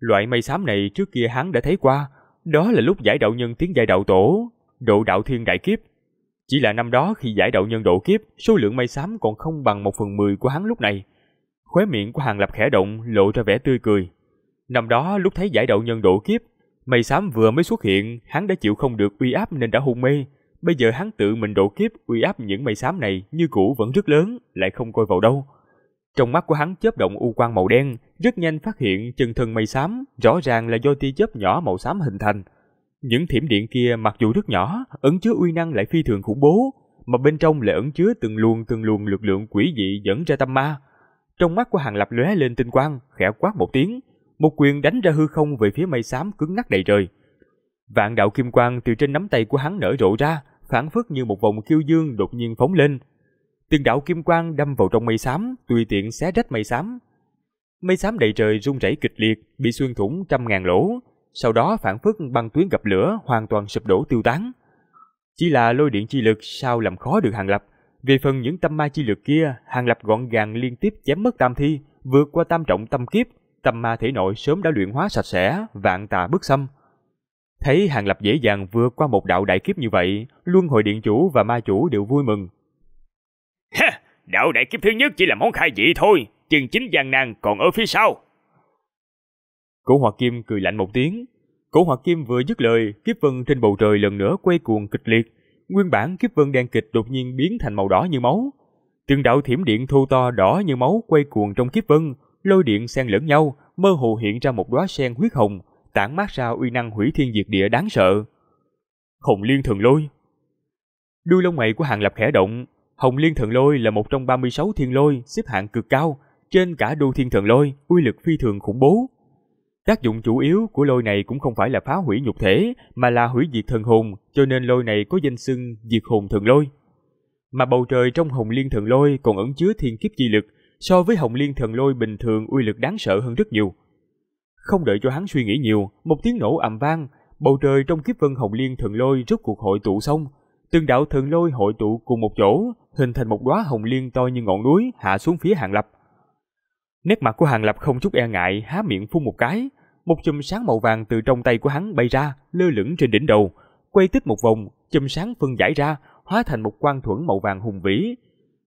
Loại mây xám này trước kia hắn đã thấy qua, đó là lúc giải đạo nhân tiến giải đạo tổ, độ đạo thiên đại kiếp. Chỉ là năm đó khi giải đạo nhân độ kiếp, số lượng mây xám còn không bằng một phần mười của hắn lúc này. Khóe miệng của Hàng Lập khẽ động, lộ ra vẻ tươi cười. Năm đó lúc thấy giải đậu nhân độ kiếp, mây xám vừa mới xuất hiện, hắn đã chịu không được uy áp nên đã hôn mê. Bây giờ hắn tự mình độ kiếp, uy áp những mây xám này như cũ vẫn rất lớn, lại không coi vào đâu. Trong mắt của hắn chớp động u quang màu đen, rất nhanh phát hiện chân thân mây xám, rõ ràng là do tia chớp nhỏ màu xám hình thành. Những thiểm điện kia mặc dù rất nhỏ, ẩn chứa uy năng lại phi thường khủng bố, mà bên trong lại ẩn chứa từng luồng từng luồng lực lượng quỷ dị dẫn ra tâm ma. Trong mắt của hắn Lập lóe lên tinh quang, khẽ quát một tiếng, một quyền đánh ra hư không về phía mây xám cứng ngắc đầy trời. Vạn đạo kim quang từ trên nắm tay của hắn nở rộ ra, phản phất như một vòng kiêu dương đột nhiên phóng lên. Từng đạo kim quang đâm vào trong mây xám, tùy tiện xé rách mây xám. Mây xám đầy trời rung rẩy kịch liệt, bị xuyên thủng trăm ngàn lỗ, sau đó phản phất băng tuyến gặp lửa hoàn toàn sụp đổ tiêu tán. Chỉ là lôi điện chi lực sao làm khó được Hàng Lập. vì phần những tâm ma chi lực kia, Hàng Lập gọn gàng liên tiếp chém mất tam thi, vượt qua tam trọng tâm kiếp, tâm ma thể nội sớm đã luyện hóa sạch sẽ, vạn tà bức xâm. Thấy Hàng Lập dễ dàng vượt qua một đạo đại kiếp như vậy, luân hồi điện chủ và ma chủ đều vui mừng. Ha! [laughs] Đạo đại kiếp thứ nhất chỉ là món khai vị thôi, chừng chính gian nan còn ở phía sau. Cổ Hoạt Kim cười lạnh một tiếng. Cổ Hoạt Kim vừa dứt lời, kiếp vân trên bầu trời lần nữa quay cuồng kịch liệt. Nguyên bản kiếp vân đen kịch đột nhiên biến thành màu đỏ như máu. Từng đạo thiểm điện thu to đỏ như máu quay cuồng trong kiếp vân, lôi điện xen lẫn nhau, mơ hồ hiện ra một đóa sen huyết hồng, tản mát ra uy năng hủy thiên diệt địa đáng sợ. Hồng Liên Thần Lôi Đuôi lông mày của Hàng Lập khẽ động, Hồng Liên Thần Lôi là một trong 36 thiên lôi xếp hạng cực cao, trên cả Đô Thiên Thần Lôi, uy lực phi thường khủng bố. Tác dụng chủ yếu của lôi này cũng không phải là phá hủy nhục thể, mà là hủy diệt thần hồn, cho nên lôi này có danh xưng Diệt Hồn Thần Lôi. Mà bầu trời trong Hồng Liên Thần Lôi còn ẩn chứa thiên kiếp chi lực, so với Hồng Liên Thần Lôi bình thường uy lực đáng sợ hơn rất nhiều. Không đợi cho hắn suy nghĩ nhiều, một tiếng nổ ầm vang, bầu trời trong kiếp vân Hồng Liên Thần Lôi rút cuộc hội tụ xong, từng đạo thần lôi hội tụ cùng một chỗ, hình thành một đóa hồng liên to như ngọn núi hạ xuống phía Hàng Lập. Nét mặt của Hàng Lập không chút e ngại, há miệng phun một cái, một chùm sáng màu vàng từ trong tay của hắn bay ra, lơ lửng trên đỉnh đầu, quay tít một vòng, chùm sáng phân giải ra, hóa thành một quang thuẫn màu vàng hùng vĩ,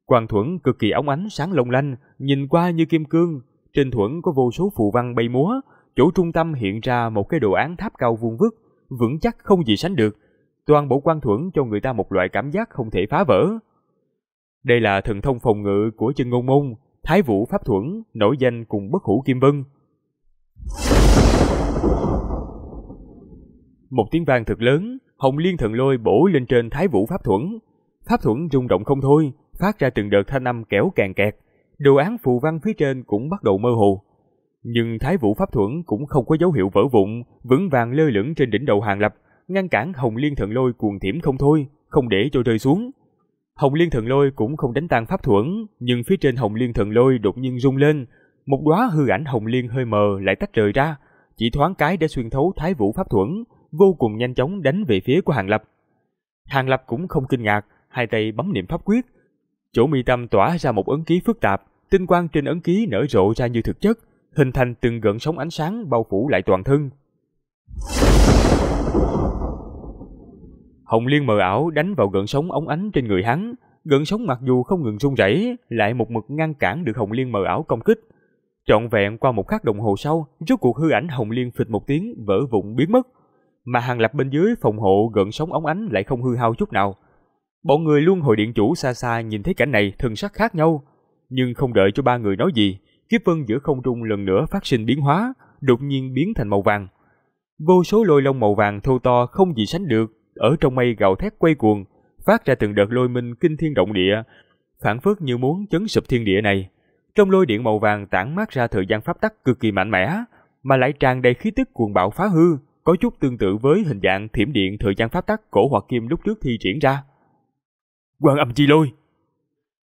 Quang thuẫn cực kỳ óng ánh sáng long lanh, nhìn qua như kim cương. Trên thuẫn có vô số phù văn bay múa, chỗ trung tâm hiện ra một cái đồ án tháp cao vuông vức, vững chắc không gì sánh được. Toàn bộ quang thuẫn cho người ta một loại cảm giác không thể phá vỡ. Đây là thần thông phòng ngự của chân ngôn môn, thái vũ pháp thuẫn, nổi danh cùng bất hủ kim vân. Một tiếng vang thật lớn, Hồng Liên Thần Lôi bổ lên trên Thái Vũ Pháp Thuẫn. Pháp Thuẫn rung động không thôi, phát ra từng đợt thanh âm kéo càng kẹt. Đồ án phù văn phía trên cũng bắt đầu mơ hồ. Nhưng thái vũ pháp thuẫn cũng không có dấu hiệu vỡ vụn, vững vàng lơ lửng trên đỉnh đầu hàng lập, ngăn cản hồng liên thần lôi cuồng thiểm không thôi, không để cho rơi xuống. Hồng liên thần lôi cũng không đánh tan pháp thuẫn, nhưng phía trên hồng liên thần lôi đột nhiên rung lên, một đóa hư ảnh hồng liên hơi mờ lại tách rời ra, chỉ thoáng cái đã xuyên thấu thái vũ pháp thuẫn, vô cùng nhanh chóng đánh về phía của Hàng Lập. Hàng Lập cũng không kinh ngạc, hai tay bấm niệm pháp quyết, chỗ mi tâm tỏa ra một ấn ký phức tạp, tinh quang trên ấn ký nở rộ ra như thực chất, hình thành từng gợn sóng ánh sáng bao phủ lại toàn thân. Hồng Liên mờ ảo đánh vào gợn sóng ống ánh trên người hắn, gợn sóng mặc dù không ngừng rung rẩy, lại một mực ngăn cản được Hồng Liên mờ ảo công kích. Trọn vẹn qua một khắc đồng hồ sau, rốt cuộc hư ảnh Hồng Liên phịch một tiếng vỡ vụn biến mất, mà hàng lập bên dưới phòng hộ gợn sóng ống ánh lại không hư hao chút nào Bọn người luôn hồi điện chủ xa xa nhìn thấy cảnh này thần sắc khác nhau, nhưng không đợi cho ba người nói gì, kiếp vân giữa không trung lần nữa phát sinh biến hóa, đột nhiên biến thành màu vàng. Vô số lôi long màu vàng thô to không gì sánh được, ở trong mây gào thét quay cuồng, phát ra từng đợt lôi minh kinh thiên động địa, phản phất như muốn chấn sụp thiên địa này. Trong lôi điện màu vàng tản mát ra thời gian pháp tắc cực kỳ mạnh mẽ, mà lại tràn đầy khí tức cuồng bạo phá hư, có chút tương tự với hình dạng thiểm điện thời gian pháp tắc cổ hoặc kim lúc trước thi triển ra quan âm chi lôi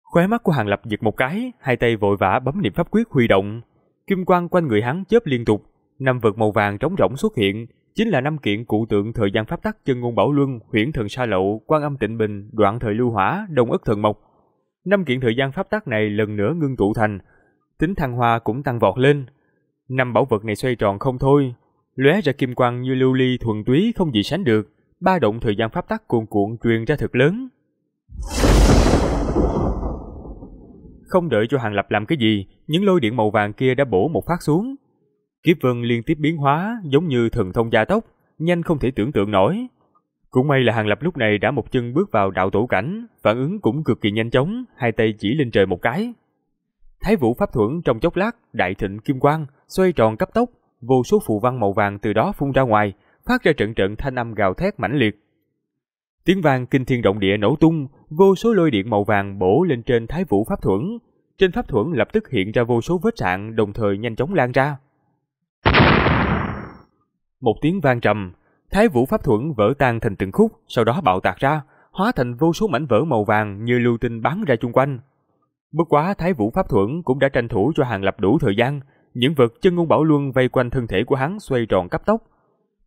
khóe mắt của hàng lập giật một cái hai tay vội vã bấm niệm pháp quyết huy động kim quang quanh người hắn chớp liên tục năm vật màu vàng trống rỗng xuất hiện chính là năm kiện cụ tượng thời gian pháp tắc chân ngôn bảo luân huyễn thần sa lậu quan âm tịnh bình đoạn thời lưu hỏa đồng ất thần mộc năm kiện thời gian pháp tắc này lần nữa ngưng tụ thành tính thăng hoa cũng tăng vọt lên năm bảo vật này xoay tròn không thôi lóe ra kim quang như lưu ly thuần túy không gì sánh được ba động thời gian pháp tắc cuồn cuộn truyền ra thật lớn không đợi cho Hàng Lập làm cái gì, những lôi điện màu vàng kia đã bổ một phát xuống. Kiếp vân liên tiếp biến hóa giống như thần thông gia tốc, nhanh không thể tưởng tượng nổi. Cũng may là Hàng Lập lúc này đã một chân bước vào đạo tổ cảnh, phản ứng cũng cực kỳ nhanh chóng, hai tay chỉ lên trời một cái. Thái vũ pháp thuẫn trong chốc lát, đại thịnh kim quang, xoay tròn cấp tốc, vô số phù văn màu vàng từ đó phun ra ngoài, phát ra trận trận thanh âm gào thét mãnh liệt. Tiếng vang kinh thiên động địa nổ tung, vô số lôi điện màu vàng bổ lên trên thái vũ pháp thuẫn. Trên pháp thuẫn lập tức hiện ra vô số vết sạn đồng thời nhanh chóng lan ra. Một tiếng vang trầm, thái vũ pháp thuẫn vỡ tan thành từng khúc, sau đó bạo tạc ra, hóa thành vô số mảnh vỡ màu vàng như lưu tinh bắn ra chung quanh. Bất quá thái vũ pháp thuẫn cũng đã tranh thủ cho hàng lập đủ thời gian, những vật chân ngôn bảo luân vây quanh thân thể của hắn xoay tròn cấp tốc.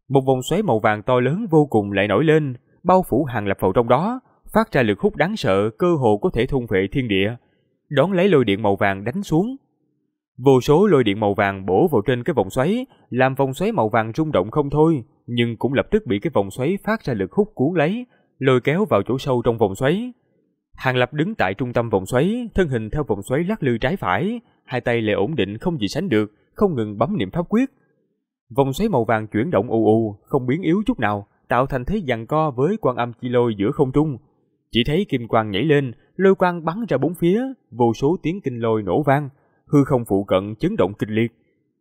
Một vòng xoáy màu vàng to lớn vô cùng lại nổi lên, bao phủ hàng lập vào trong đó, phát ra lực hút đáng sợ cơ hồ có thể thôn phệ thiên địa, đón lấy lôi điện màu vàng đánh xuống. Vô số lôi điện màu vàng bổ vào trên cái vòng xoáy, làm vòng xoáy màu vàng rung động không thôi, nhưng cũng lập tức bị cái vòng xoáy phát ra lực hút cuốn lấy, lôi kéo vào chỗ sâu trong vòng xoáy. Hàng Lập đứng tại trung tâm vòng xoáy, thân hình theo vòng xoáy lắc lư trái phải, hai tay lại ổn định không gì sánh được, không ngừng bấm niệm pháp quyết. Vòng xoáy màu vàng chuyển động ù ù, không biến yếu chút nào, tạo thành thế giằng co với quan âm chi lôi giữa không trung, chỉ thấy kim quang nhảy lên, lôi quang bắn ra bốn phía, vô số tiếng kinh lôi nổ vang, hư không phụ cận chấn động kịch liệt.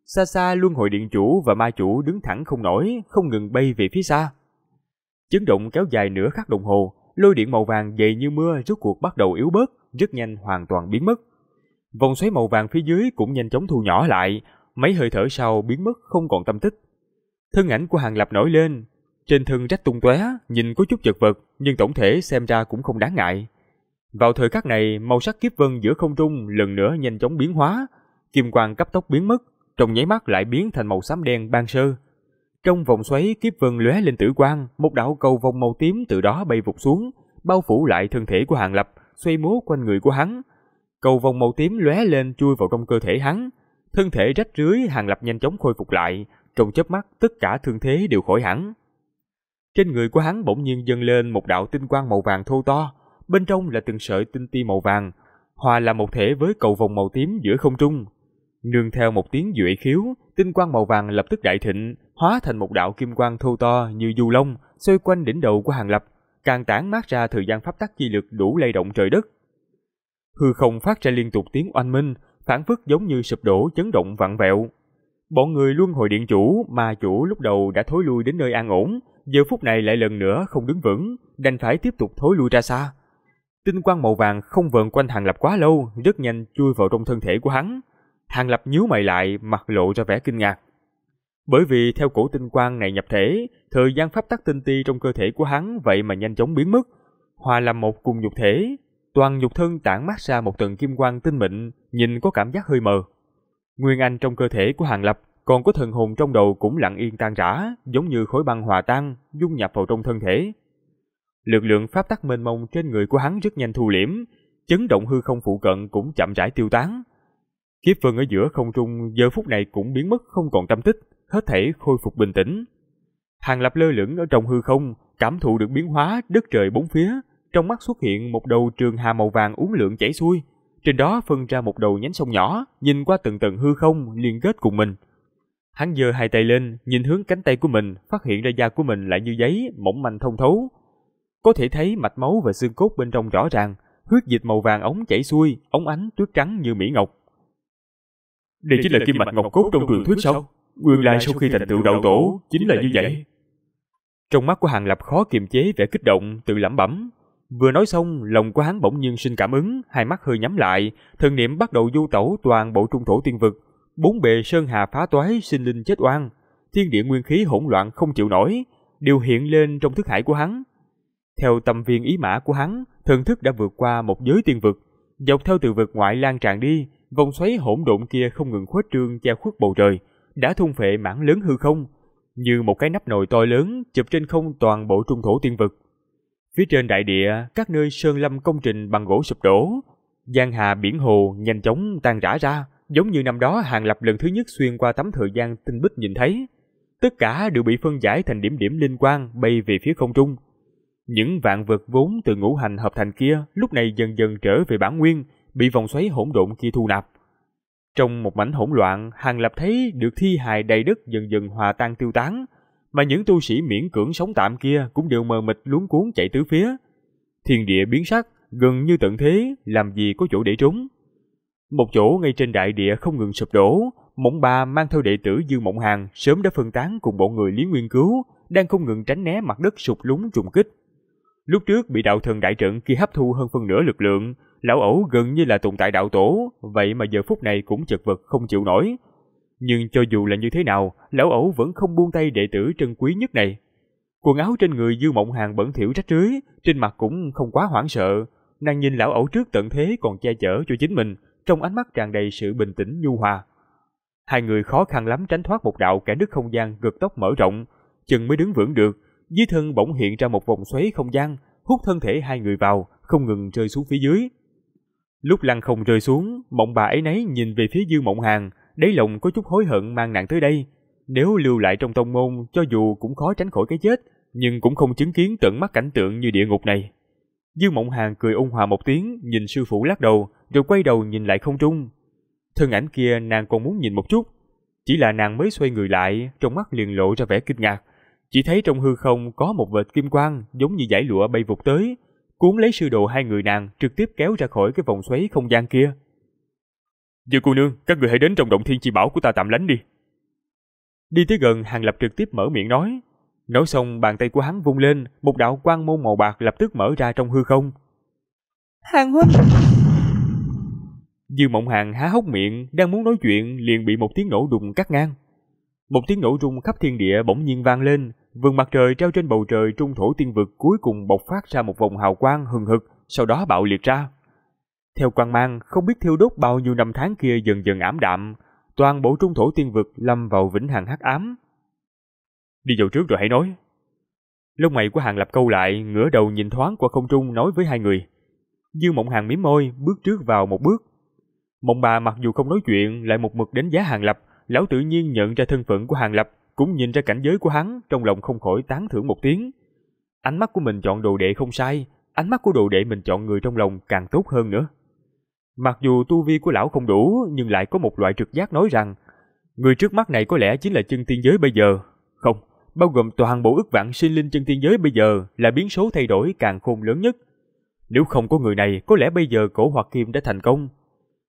Xa xa luân hồi điện chủ và ma chủ đứng thẳng không nổi, không ngừng bay về phía xa. Chấn động kéo dài nửa khắc đồng hồ, lôi điện màu vàng dày như mưa rốt cuộc bắt đầu yếu bớt, rất nhanh hoàn toàn biến mất. Vòng xoáy màu vàng phía dưới cũng nhanh chóng thu nhỏ lại, mấy hơi thở sau biến mất không còn tâm tích. Thân ảnh của Hàng Lập nổi lên, trên thân rách tung tóe, nhìn có chút chật vật, nhưng tổng thể xem ra cũng không đáng ngại. Vào thời khắc này, màu sắc kiếp vân giữa không trung lần nữa nhanh chóng biến hóa, kim quang cấp tốc biến mất, trong nháy mắt lại biến thành màu xám đen ban sơ. Trong vòng xoáy kiếp vân lóe lên tử quang, một đạo cầu vòng màu tím từ đó bay vụt xuống, bao phủ lại thân thể của Hàng Lập, xoay múa quanh người của hắn. Cầu vòng màu tím lóe lên chui vào trong cơ thể hắn, thân thể rách rưới Hàng Lập nhanh chóng khôi phục lại, trong chớp mắt tất cả thương thế đều khỏi hẳn. Trên người của hắn bỗng nhiên dâng lên một đạo tinh quang màu vàng thô to, bên trong là từng sợi tinh ti màu vàng, hòa là một thể với cầu vòng màu tím giữa không trung. Nương theo một tiếng duệ khiếu, tinh quang màu vàng lập tức đại thịnh, hóa thành một đạo kim quang thô to như du long, xoay quanh đỉnh đầu của Hàng Lập, càng tản mát ra thời gian pháp tắc chi lực đủ lay động trời đất. Hư không phát ra liên tục tiếng oanh minh, phản phất giống như sụp đổ chấn động vặn vẹo. Bọn người luân hồi điện chủ, ma chủ lúc đầu đã thối lui đến nơi an ổn, giờ phút này lại lần nữa không đứng vững, đành phải tiếp tục thối lui ra xa. Tinh quang màu vàng không vờn quanh Hàng Lập quá lâu, rất nhanh chui vào trong thân thể của hắn. Hàng Lập nhíu mày lại, mặt lộ ra vẻ kinh ngạc. Bởi vì theo cổ tinh quang này nhập thể, thời gian pháp tắc tinh ti trong cơ thể của hắn vậy mà nhanh chóng biến mất, hòa làm một cùng nhục thể, toàn nhục thân tản mát ra một tầng kim quang tinh mịn, nhìn có cảm giác hơi mờ. Nguyên anh trong cơ thể của Hàng Lập còn có thần hồn trong đầu cũng lặng yên tan rã, giống như khối băng hòa tan, dung nhập vào trong thân thể. Lực lượng pháp tắc mênh mông trên người của hắn rất nhanh thu liễm, chấn động hư không phụ cận cũng chậm rãi tiêu tán. Kiếp Vân ở giữa không trung giờ phút này cũng biến mất không còn tâm tích, hết thể khôi phục bình tĩnh. Hàng Lập lơ lửng ở trong hư không, cảm thụ được biến hóa đất trời bốn phía, trong mắt xuất hiện một đầu trường hà màu vàng uốn lượn chảy xuôi, trên đó phân ra một đầu nhánh sông nhỏ, nhìn qua từng tầng hư không liên kết cùng mình. Hắn giơ hai tay lên, nhìn hướng cánh tay của mình, phát hiện ra da của mình lại như giấy, mỏng manh thông thấu. Có thể thấy mạch máu và xương cốt bên trong rõ ràng, huyết dịch màu vàng ống chảy xuôi, ống ánh tuyết trắng như mỹ ngọc. Đây chính là kim mạch ngọc cốt trong truyền thuyết sau. Nguyên lai sau khi thành tựu đạo tổ, chính là như vậy. Trong mắt của Hàng Lập khó kiềm chế vẻ kích động, tự lẩm bẩm. Vừa nói xong, lòng của hắn bỗng nhiên sinh cảm ứng, hai mắt hơi nhắm lại, thần niệm bắt đầu du tẩu toàn bộ trung thổ tiên vực, bốn bề sơn hà phá toái sinh linh chết oan, thiên địa nguyên khí hỗn loạn không chịu nổi, đều hiện lên trong thức hải của hắn. Theo tâm viên ý mã của hắn, thần thức đã vượt qua một giới tiên vực, dọc theo từ vực ngoại lan tràn đi, vòng xoáy hỗn độn kia không ngừng khuếch trương che khuất bầu trời, đã thôn phệ mảng lớn hư không, như một cái nắp nồi to lớn chụp trên không toàn bộ trung thổ tiên vực. Phía trên đại địa, các nơi sơn lâm công trình bằng gỗ sụp đổ, giang hà biển hồ nhanh chóng tan rã ra, giống như năm đó Hàng Lập lần thứ nhất xuyên qua tấm thời gian tinh bích nhìn thấy. Tất cả đều bị phân giải thành điểm điểm liên quan bay về phía không trung. Những vạn vật vốn từ ngũ hành hợp thành kia lúc này dần dần trở về bản nguyên, bị vòng xoáy hỗn độn kia thu nạp. Trong một mảnh hỗn loạn, Hàng Lập thấy được thi hài đầy đất dần dần hòa tan tiêu tán, mà những tu sĩ miễn cưỡng sống tạm kia cũng đều mờ mịt luống cuốn chạy tứ phía. Thiên địa biến sắc, gần như tận thế, làm gì có chỗ để trốn. Một chỗ ngay trên đại địa không ngừng sụp đổ, Mộng ba mang theo đệ tử Dương Mộng hàn sớm đã phân tán cùng bộ người Lý Nguyên Cứu, đang không ngừng tránh né mặt đất sụp lún trùng kích. Lúc trước bị đạo thần đại trận kia hấp thu hơn phân nửa lực lượng, lão ẩu gần như là tồn tại đạo tổ, vậy mà giờ phút này cũng chật vật không chịu nổi. Nhưng cho dù là như thế nào, lão ẩu vẫn không buông tay đệ tử trân quý nhất này. Quần áo trên người Dương Mộng hàn bẩn thỉu rách rưới, trên mặt cũng không quá hoảng sợ. Nàng nhìn lão ẩu trước tận thế còn che chở cho chính mình, trong ánh mắt tràn đầy sự bình tĩnh nhu hòa. Hai người khó khăn lắm tránh thoát một đạo kẻ đứt không gian gợt tốc mở rộng, chừng mới đứng vững được, dưới thân bỗng hiện ra một vòng xoáy không gian, hút thân thể hai người vào, không ngừng rơi xuống phía dưới. Lúc lăng không rơi xuống, mộng bà ấy nấy nhìn về phía dư mộng hàng, đáy lòng có chút hối hận mang nàng tới đây. Nếu lưu lại trong tông môn, cho dù cũng khó tránh khỏi cái chết, nhưng cũng không chứng kiến tận mắt cảnh tượng như địa ngục này. Dư mộng hàng cười ung hòa một tiếng, nhìn sư phụ lắc đầu, rồi quay đầu nhìn lại không trung. Thân ảnh kia nàng còn muốn nhìn một chút, chỉ là nàng mới xoay người lại, trong mắt liền lộ ra vẻ kinh ngạc. Chỉ thấy trong hư không có một vệt kim quang giống như giải lụa bay vụt tới, cuốn lấy sư đồ hai người nàng trực tiếp kéo ra khỏi cái vòng xoáy không gian kia. Dư cô nương, các người hãy đến trong động thiên chi bảo của ta tạm lánh đi. Đi tới gần, Hàng Lập trực tiếp mở miệng nói. Nói xong, bàn tay của hắn vung lên, một đạo quang môn màu bạc lập tức mở ra trong hư không. Hàng huynh! dương Mộng Hàng há hốc miệng, đang muốn nói chuyện liền bị một tiếng nổ đùng cắt ngang. Một tiếng nổ rung khắp thiên địa bỗng nhiên vang lên, vầng mặt trời treo trên bầu trời trung thổ tiên vực cuối cùng bộc phát ra một vòng hào quang hừng hực, sau đó bạo liệt ra. Theo quang mang, không biết thiêu đốt bao nhiêu năm tháng kia dần dần ảm đạm, toàn bộ trung thổ tiên vực lâm vào vĩnh hằng hắc ám. Đi vào trước rồi hãy nói. Lông mày của Hàng Lập câu lại, ngửa đầu nhìn thoáng qua không trung nói với hai người. dương Mộng Hàng mím môi, bước trước vào một bước, Mộng bà mặc dù không nói chuyện lại một mực đến giá Hàng Lập, lão tự nhiên nhận ra thân phận của Hàng Lập, cũng nhìn ra cảnh giới của hắn, trong lòng không khỏi tán thưởng một tiếng. Ánh mắt của mình chọn đồ đệ không sai, ánh mắt của đồ đệ mình chọn người trong lòng càng tốt hơn nữa. Mặc dù tu vi của lão không đủ, nhưng lại có một loại trực giác nói rằng, người trước mắt này có lẽ chính là chân tiên giới bây giờ. Không, bao gồm toàn bộ ức vạn sinh linh chân tiên giới bây giờ là biến số thay đổi càng khôn lớn nhất. Nếu không có người này, có lẽ bây giờ cổ hoặc kim đã thành công,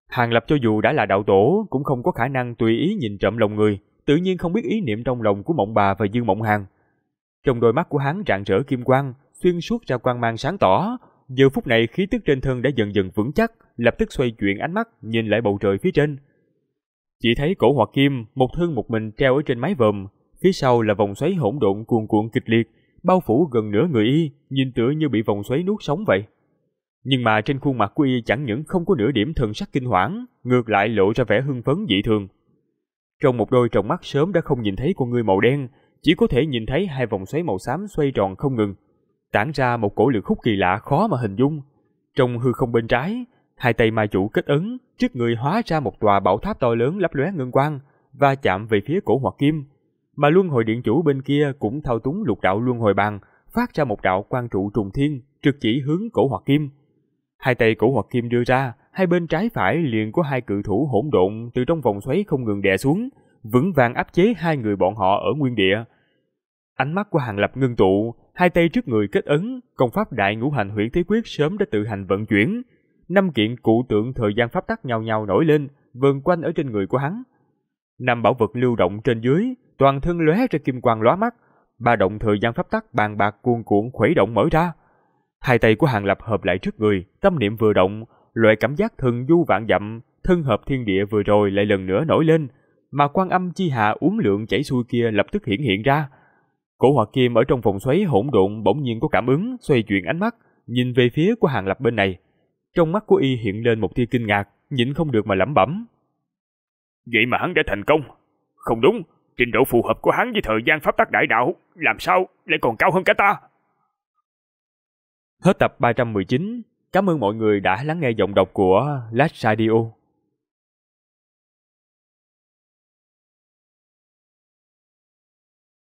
Hàng Lập cho dù đã là đạo tổ cũng không có khả năng tùy ý nhìn trộm lòng người, tự nhiên không biết ý niệm trong lòng của Mộng Bà và Dương Mộng Hàng. Trong đôi mắt của hắn rạng rỡ kim quang, xuyên suốt ra quang mang sáng tỏ, giờ phút này khí tức trên thân đã dần dần vững chắc, lập tức xoay chuyển ánh mắt nhìn lại bầu trời phía trên. Chỉ thấy cổ hoặc kim, một thương một mình treo ở trên mái vòm, phía sau là vòng xoáy hỗn độn cuồn cuộn kịch liệt, bao phủ gần nửa người y, nhìn tựa như bị vòng xoáy nuốt sống vậy. Nhưng mà trên khuôn mặt của y chẳng những không có nửa điểm thần sắc kinh hoảng, ngược lại lộ ra vẻ hưng phấn dị thường. Trong một đôi tròng mắt sớm đã không nhìn thấy con người màu đen, chỉ có thể nhìn thấy hai vòng xoáy màu xám xoay tròn không ngừng, tản ra một cổ lực hút kỳ lạ khó mà hình dung. Trong hư không bên trái, hai tay ma chủ kết ấn, trước người hóa ra một tòa bảo tháp to lớn lấp lóe ngân quang, và chạm về phía cổ hoặc kim. Mà luân hồi điện chủ bên kia cũng thao túng lục đạo luân hồi bàn, phát ra một đạo quang trụ trùng thiên, trực chỉ hướng cổ hoặc kim. Hai tay cổ hoặc kim đưa ra, hai bên trái phải liền có hai cự thủ hỗn độn từ trong vòng xoáy không ngừng đè xuống, vững vàng áp chế hai người bọn họ ở nguyên địa. Ánh mắt của Hàng Lập ngưng tụ, hai tay trước người kết ấn, công pháp đại ngũ hành huyễn thế quyết sớm đã tự hành vận chuyển. Năm kiện cụ tượng thời gian pháp tắc nhau nhau nổi lên, vờn quanh ở trên người của hắn. Năm bảo vật lưu động trên dưới, toàn thân lóe ra kim quang lóa mắt, ba động thời gian pháp tắc bàn bạc cuồn cuộn khuấy động mở ra Hai tay của Hàng Lập hợp lại trước người, tâm niệm vừa động, loại cảm giác thường du vạn dặm, thân hợp thiên địa vừa rồi lại lần nữa nổi lên, mà quan âm chi hạ uống lượng chảy xuôi kia lập tức hiển hiện ra. Cổ hoặc kim ở trong vòng xoáy hỗn độn bỗng nhiên có cảm ứng, xoay chuyển ánh mắt, nhìn về phía của Hàng Lập bên này. Trong mắt của y hiện lên một tia kinh ngạc, nhịn không được mà lẩm bẩm. Vậy mà hắn đã thành công. Không đúng, trình độ phù hợp của hắn với thời gian pháp tắc đại đạo, làm sao lại còn cao hơn cả ta? Hết tập 319. Cảm ơn mọi người đã lắng nghe giọng đọc của Lash Radio.